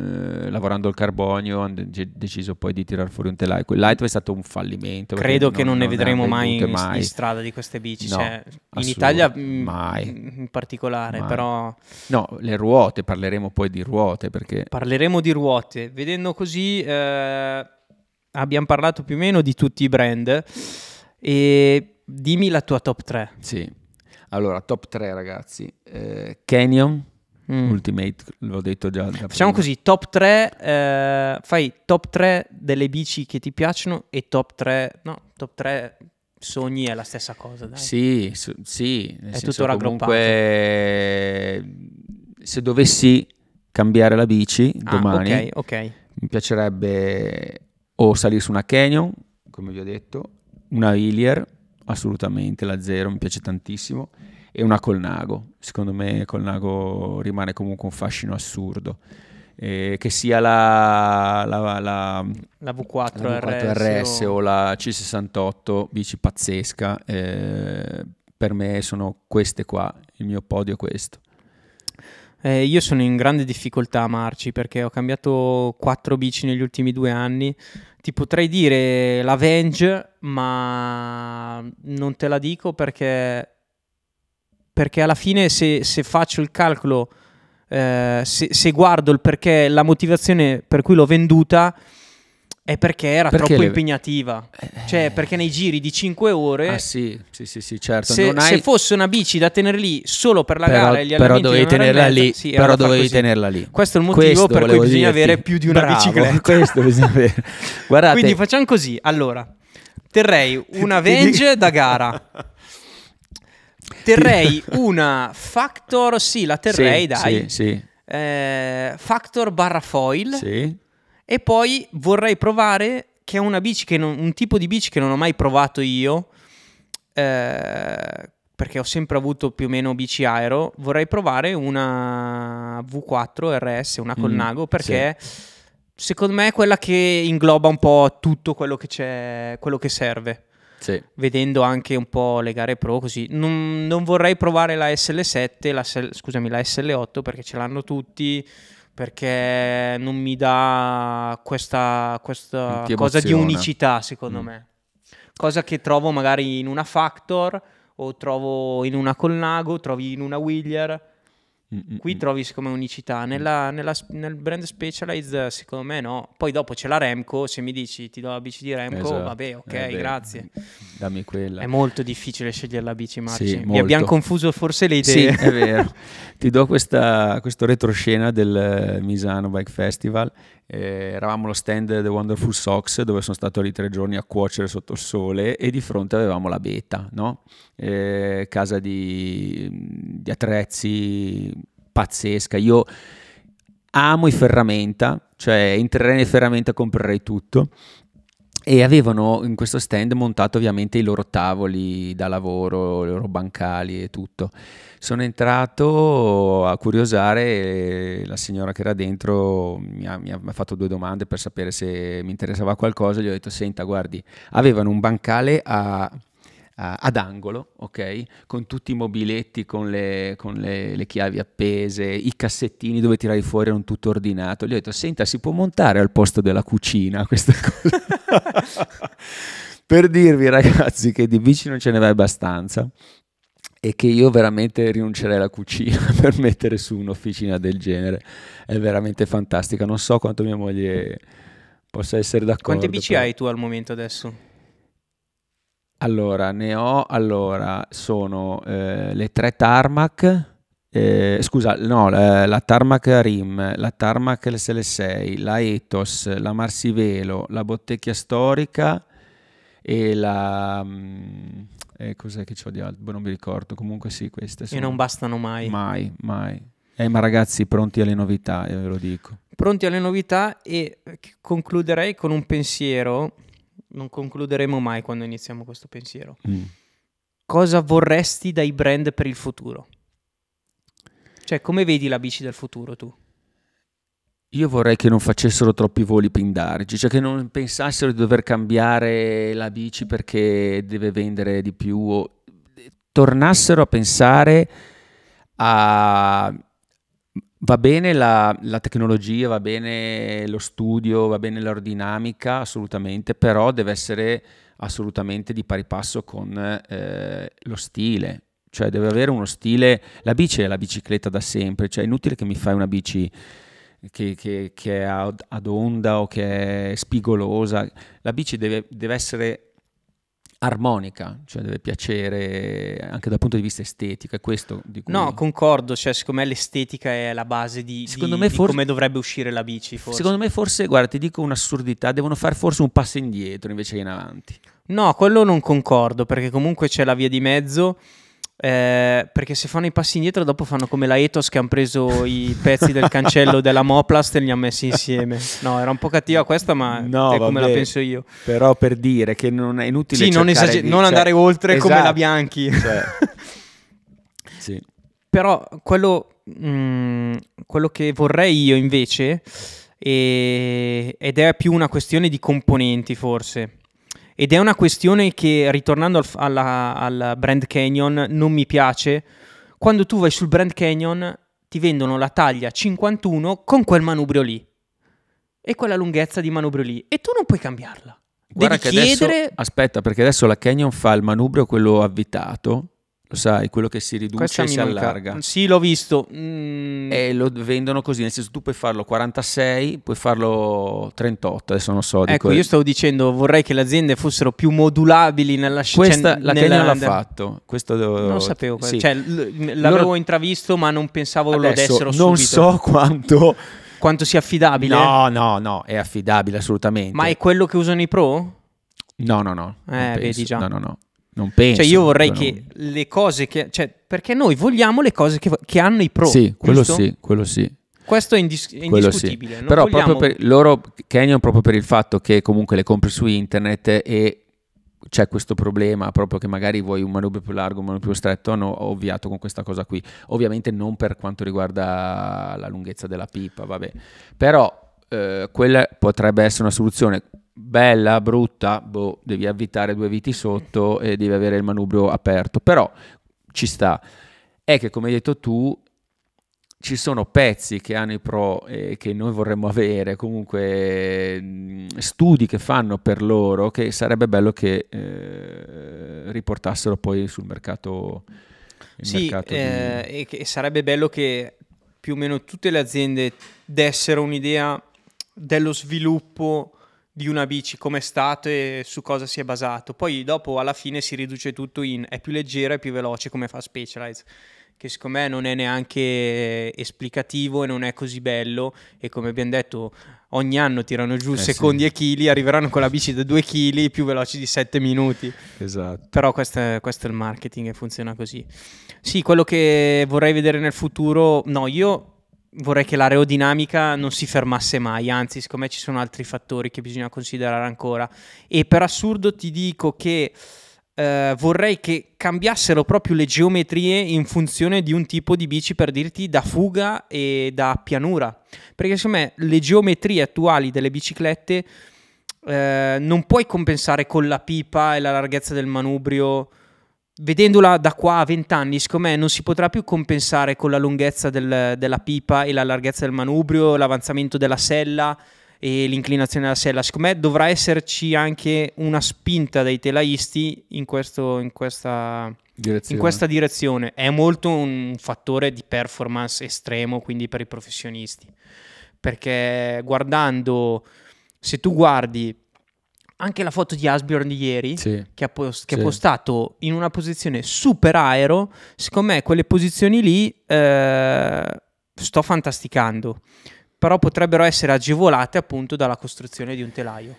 eh, lavorando il carbonio hanno deciso poi di tirar fuori un telaio. il lightweight è stato un fallimento. Credo che non, non ne vedremo mai, mai, in strada di queste bici, no, cioè, in Italia mm, mai. Mm, in particolare, mai. però... No, le ruote, parleremo poi di ruote perché... Parleremo di ruote, vedendo così eh, abbiamo parlato più o meno di tutti i brand e dimmi la tua top 3. Sì, allora top 3 ragazzi, eh, Canyon Mm. Ultimate, l'ho detto già. Facciamo prima. così, top 3, eh, fai top 3 delle bici che ti piacciono e top 3, no, top 3 sogni è la stessa cosa, dai. Sì, su, sì, nel è senso, tutto raggruppato. Comunque se dovessi cambiare la bici ah, domani, okay, okay. mi piacerebbe o salire su una Canyon, come vi ho detto, una Hillier, assolutamente la zero, mi piace tantissimo e una Colnago. Secondo me Colnago rimane comunque un fascino assurdo. Eh, che sia la, la, la, la V4RS o... o... la C68 bici pazzesca, eh, per me sono queste qua, il mio podio è questo. Eh, io sono in grande difficoltà a Marci perché ho cambiato quattro bici negli ultimi due anni. Ti potrei dire la Venge, ma non te la dico perché perché alla fine se, se faccio il calcolo, eh, se, se, guardo il perché, la motivazione per cui l'ho venduta è perché era perché troppo le... impegnativa. Eh... Cioè, perché nei giri di 5 ore... Ah sì, sì, sì, sì certo. Se, hai... se, fosse una bici da tenere lì solo per la però, gara e gli allenamenti... Però dovevi tenerla lì, sì, però dovevi tenerla lì. Questo è il motivo Questo per cui bisogna dirti. avere più di una Bravo. bicicletta. Questo bisogna avere. Guardate... Quindi facciamo così, allora... Terrei una Venge da gara Terrei una Factor, sì, la terrei, sì, dai. Sì, sì. Eh, factor barra foil. Sì. E poi vorrei provare che è una bici che non, un tipo di bici che non ho mai provato io. Eh, perché ho sempre avuto più o meno bici aero. Vorrei provare una V4 RS, una col mm, Nago, perché sì. secondo me è quella che ingloba un po' tutto quello che, quello che serve sì. vedendo anche un po' le gare pro così. Non, non vorrei provare la SL7, la, scusami, la SL8 perché ce l'hanno tutti, perché non mi dà questa, questa cosa di unicità secondo mm. me. Cosa che trovo magari in una Factor o trovo in una Colnago, trovi in una Wheeler Mm-mm. Qui mm. trovi siccome unicità, mm. nella, nella, nel brand Specialized secondo me no, poi dopo c'è la Remco, se mi dici ti do la bici di Remco, esatto. vabbè eh, ok eh, grazie. Dammi quella. È molto difficile scegliere la bici Marci, sì, mi abbiamo confuso forse le idee. Sì, è vero, ti do questa, questo retroscena del eh, Misano Bike Festival eh, eravamo allo stand The Wonderful Socks dove sono stato lì tre giorni a cuocere sotto il sole e di fronte avevamo la Beta, no? eh, casa di, di attrezzi pazzesca. Io amo i ferramenta, cioè entrerei nei ferramenta e comprerei tutto. E avevano in questo stand montato ovviamente i loro tavoli da lavoro, i loro bancali e tutto. Sono entrato a curiosare la signora che era dentro mi ha, mi ha, fatto due domande per sapere se mi interessava qualcosa. Gli ho detto, senta, guardi, avevano un bancale a ad angolo, ok? Con tutti i mobiletti, con, le, con le, le, chiavi appese, i cassettini dove tirai fuori erano tutto ordinato. Gli ho detto, senta, si può montare al posto della cucina questa cosa? per dirvi ragazzi che di bici non ce ne va abbastanza e che io veramente rinuncerei alla cucina per mettere su un'officina del genere. È veramente fantastica. Non so quanto mia moglie possa essere d'accordo. Quante bici però. hai tu al momento adesso? Allora, ne ho, allora, sono eh, le tre tarmac, eh, scusa, no, la, la, tarmac Rim, la tarmac SL6, la Ethos, la Marsivelo, la Bottecchia Storica e la... Mm, eh, cos'è che ho di altro? Boh, non mi ricordo, comunque sì, queste sono... E non bastano mai. Mai, mai. Eh, ma ragazzi, pronti alle novità, io eh, ve lo dico. Pronti alle novità e eh, concluderei con un pensiero non concluderemo mai quando iniziamo questo pensiero. Mm. Cosa vorresti dai brand per il futuro? Cioè, come vedi la bici del futuro tu? Io vorrei che non facessero troppi voli pindarici, cioè che non pensassero di dover cambiare la bici perché deve vendere di più. O... Tornassero a pensare a Va bene la, la, tecnologia, va bene lo studio, va bene l'aerodinamica, assolutamente, però deve essere assolutamente di pari passo con eh, lo stile, cioè deve avere uno stile, la bici è la bicicletta da sempre, cioè è inutile che mi fai una bici che, che, che è ad, onda o che è spigolosa, la bici deve, deve essere armonica, cioè deve piacere anche dal punto di vista estetico, è questo di cui... No, concordo, cioè secondo me l'estetica è la base di, di, me forse, come dovrebbe uscire la bici. Forse. Secondo me forse, guarda, ti dico un'assurdità, devono fare forse un passo indietro invece che in avanti. No, quello non concordo, perché comunque c'è la via di mezzo eh, perché se fanno i passi indietro, dopo fanno come la Ethos che hanno preso i pezzi del cancello della Moplast e li hanno messi insieme. No, era un po' cattiva questa, ma no, è come vabbè, la penso io. Però per dire che non è inutile sì, non, esager- di, non cioè, andare oltre esatto, come la esatto. Bianchi. Cioè, sì. Però quello, mh, mm, quello, che vorrei io invece, è, ed è più una questione di componenti forse ed è una questione che, ritornando al, al Brand Canyon, non mi piace. Quando tu vai sul Brand Canyon ti vendono la taglia 51 con quel manubrio lì e quella lunghezza di manubrio lì e tu non puoi cambiarla. Guarda Devi che chiedere... adesso, aspetta, perché adesso la Canyon fa il manubrio quello avvitato lo sai, quello che si riduce e si allarga. Sì, l'ho visto. Mm. E eh, lo vendono così, nel senso tu puoi farlo 46, puoi farlo 38, adesso non so. Ecco, io stavo dicendo, vorrei che le aziende fossero più modulabili nella scelta. Questa, cioè, la l'ha fatto. Questo non lo sapevo, sì. cioè, l'avevo Loro... intravisto ma non pensavo adesso, lo dessero subito. Non so quanto... quanto sia affidabile. No, no, no, è affidabile assolutamente. Ma è quello che usano i pro? No, no, no. Eh, vedi già. No, no, no. Non penso. Cioè, io vorrei però... che le cose che. Cioè, perché noi vogliamo le cose che, che hanno i pro. Sì, quello giusto? sì, quello sì. Questo è, indis- è indiscutibile. Sì. Però vogliamo... proprio per loro, Canyon, proprio per il fatto che comunque le compri su internet e c'è questo problema proprio che magari vuoi un manubrio più largo, un manubrio più stretto, hanno ovviato con questa cosa qui. Ovviamente non per quanto riguarda la lunghezza della pipa, vabbè. Però eh, quella potrebbe essere una soluzione bella, brutta, boh, devi avvitare due viti sotto e devi avere il manubrio aperto, però ci sta. È che come hai detto tu, ci sono pezzi che hanno i pro e che noi vorremmo avere, comunque studi che fanno per loro che sarebbe bello che eh, riportassero poi sul mercato. Sì, mercato eh, di... e sarebbe bello che più o meno tutte le aziende dessero un'idea dello sviluppo di una bici, come è stato e su cosa si è basato. Poi dopo alla fine si riduce tutto in è più leggera e più veloce come fa Specialized, che secondo me non è neanche esplicativo e non è così bello e come abbiamo detto ogni anno tirano giù eh secondi sì. e chili, arriveranno con la bici da 2 kg più veloci di 7 minuti. Esatto. Però questo è, questo è il marketing e funziona così. Sì, quello che vorrei vedere nel futuro, no, io vorrei che l'aerodinamica non si fermasse mai, anzi, secondo me ci sono altri fattori che bisogna considerare ancora. E per assurdo ti dico che eh, vorrei che cambiassero proprio le geometrie in funzione di un tipo di bici, per dirti da fuga e da pianura. Perché secondo me le geometrie attuali delle biciclette eh, non puoi compensare con la pipa e la larghezza del manubrio vedendola da qua a 20 anni, secondo me non si potrà più compensare con la lunghezza del, della pipa e la larghezza del manubrio, l'avanzamento della sella e l'inclinazione della sella. Secondo me dovrà esserci anche una spinta dei telaisti in, questo, in, questa, in questa, direzione. È molto un fattore di performance estremo, quindi per i professionisti. Perché guardando, se tu guardi anche la foto di Asbjorn di ieri, sì. che, ha post- che sì. postato in una posizione super aero, secondo me quelle posizioni lì eh, sto fantasticando, però potrebbero essere agevolate appunto dalla costruzione di un telaio.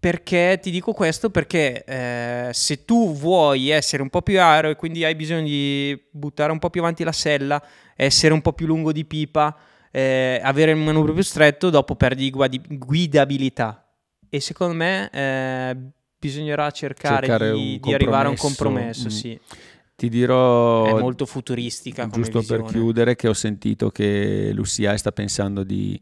Perché ti dico questo? Perché eh, se tu vuoi essere un po' più aero e quindi hai bisogno di buttare un po' più avanti la sella, essere un po' più lungo di pipa, eh, avere il manubrio più stretto, dopo perdi guadi- guidabilità e secondo me eh, bisognerà cercare, cercare di, di, arrivare a un compromesso, mm. sì. Ti dirò... È molto futuristica Giusto visione. per chiudere che ho sentito che l'UCIA sta pensando di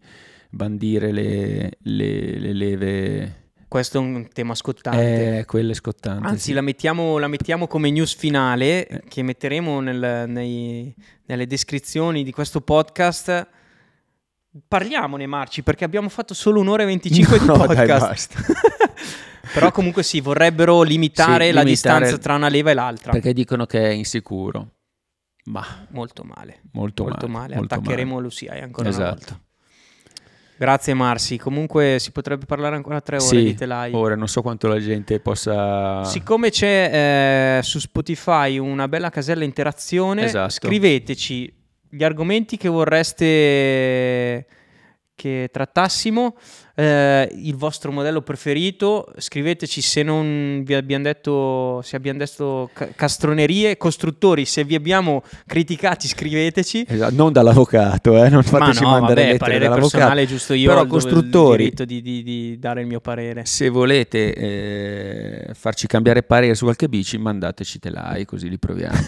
bandire le, le, le leve questo è un tema scottante. Eh, quello è scottante. Anzi, sì. la, mettiamo, la, mettiamo, come news finale eh. che metteremo nel, nei, nelle descrizioni di questo podcast. Parliamone, Marci, perché abbiamo fatto solo un'ora e 25 no, di podcast. dai, Però comunque sì, vorrebbero limitare sì, la limitare distanza tra una leva e l'altra. Perché dicono che è insicuro. Ma molto male. Molto, molto male. male. Molto Attaccheremo male. Lucia eh, ancora esatto. una volta. Grazie Marsi, comunque si potrebbe parlare ancora tre ore sì, di Telai. Ora non so quanto la gente possa... Siccome c'è eh, su Spotify una bella casella interazione, esatto. scriveteci gli argomenti che vorreste che trattassimo eh, il vostro modello preferito. Scriveteci se non vi abbiamo detto, se abbiamo detto ca- castronerie. Costruttori, se vi abbiamo criticati, scriveteci. Esatto, non dall'avvocato, eh, non fateci Ma no, mandare vabbè, lettere parere personale, giusto io Però ho costruttori, il diritto di, di, di, dare il mio parere. Se volete eh, farci cambiare parere su qualche bici, mandateci telai così li proviamo.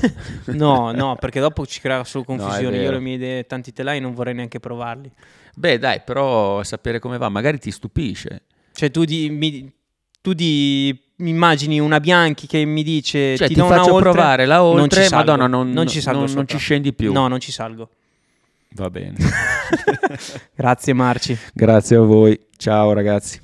no, no, perché dopo ci crea solo confusione. No, io le mie idee, tanti telai non vorrei neanche provarli. Beh, dai, però sapere come va, magari ti stupisce. Cioè, tu di, mi, tu di immagini una Bianchi che mi dice cioè, ti, ti faccio oltre, provare la oltre, non ci salgo. Madonna, non, non, ci salgo non, non ci scendi più. No, non ci salgo. Va bene. Grazie Marci. Grazie a voi. Ciao ragazzi.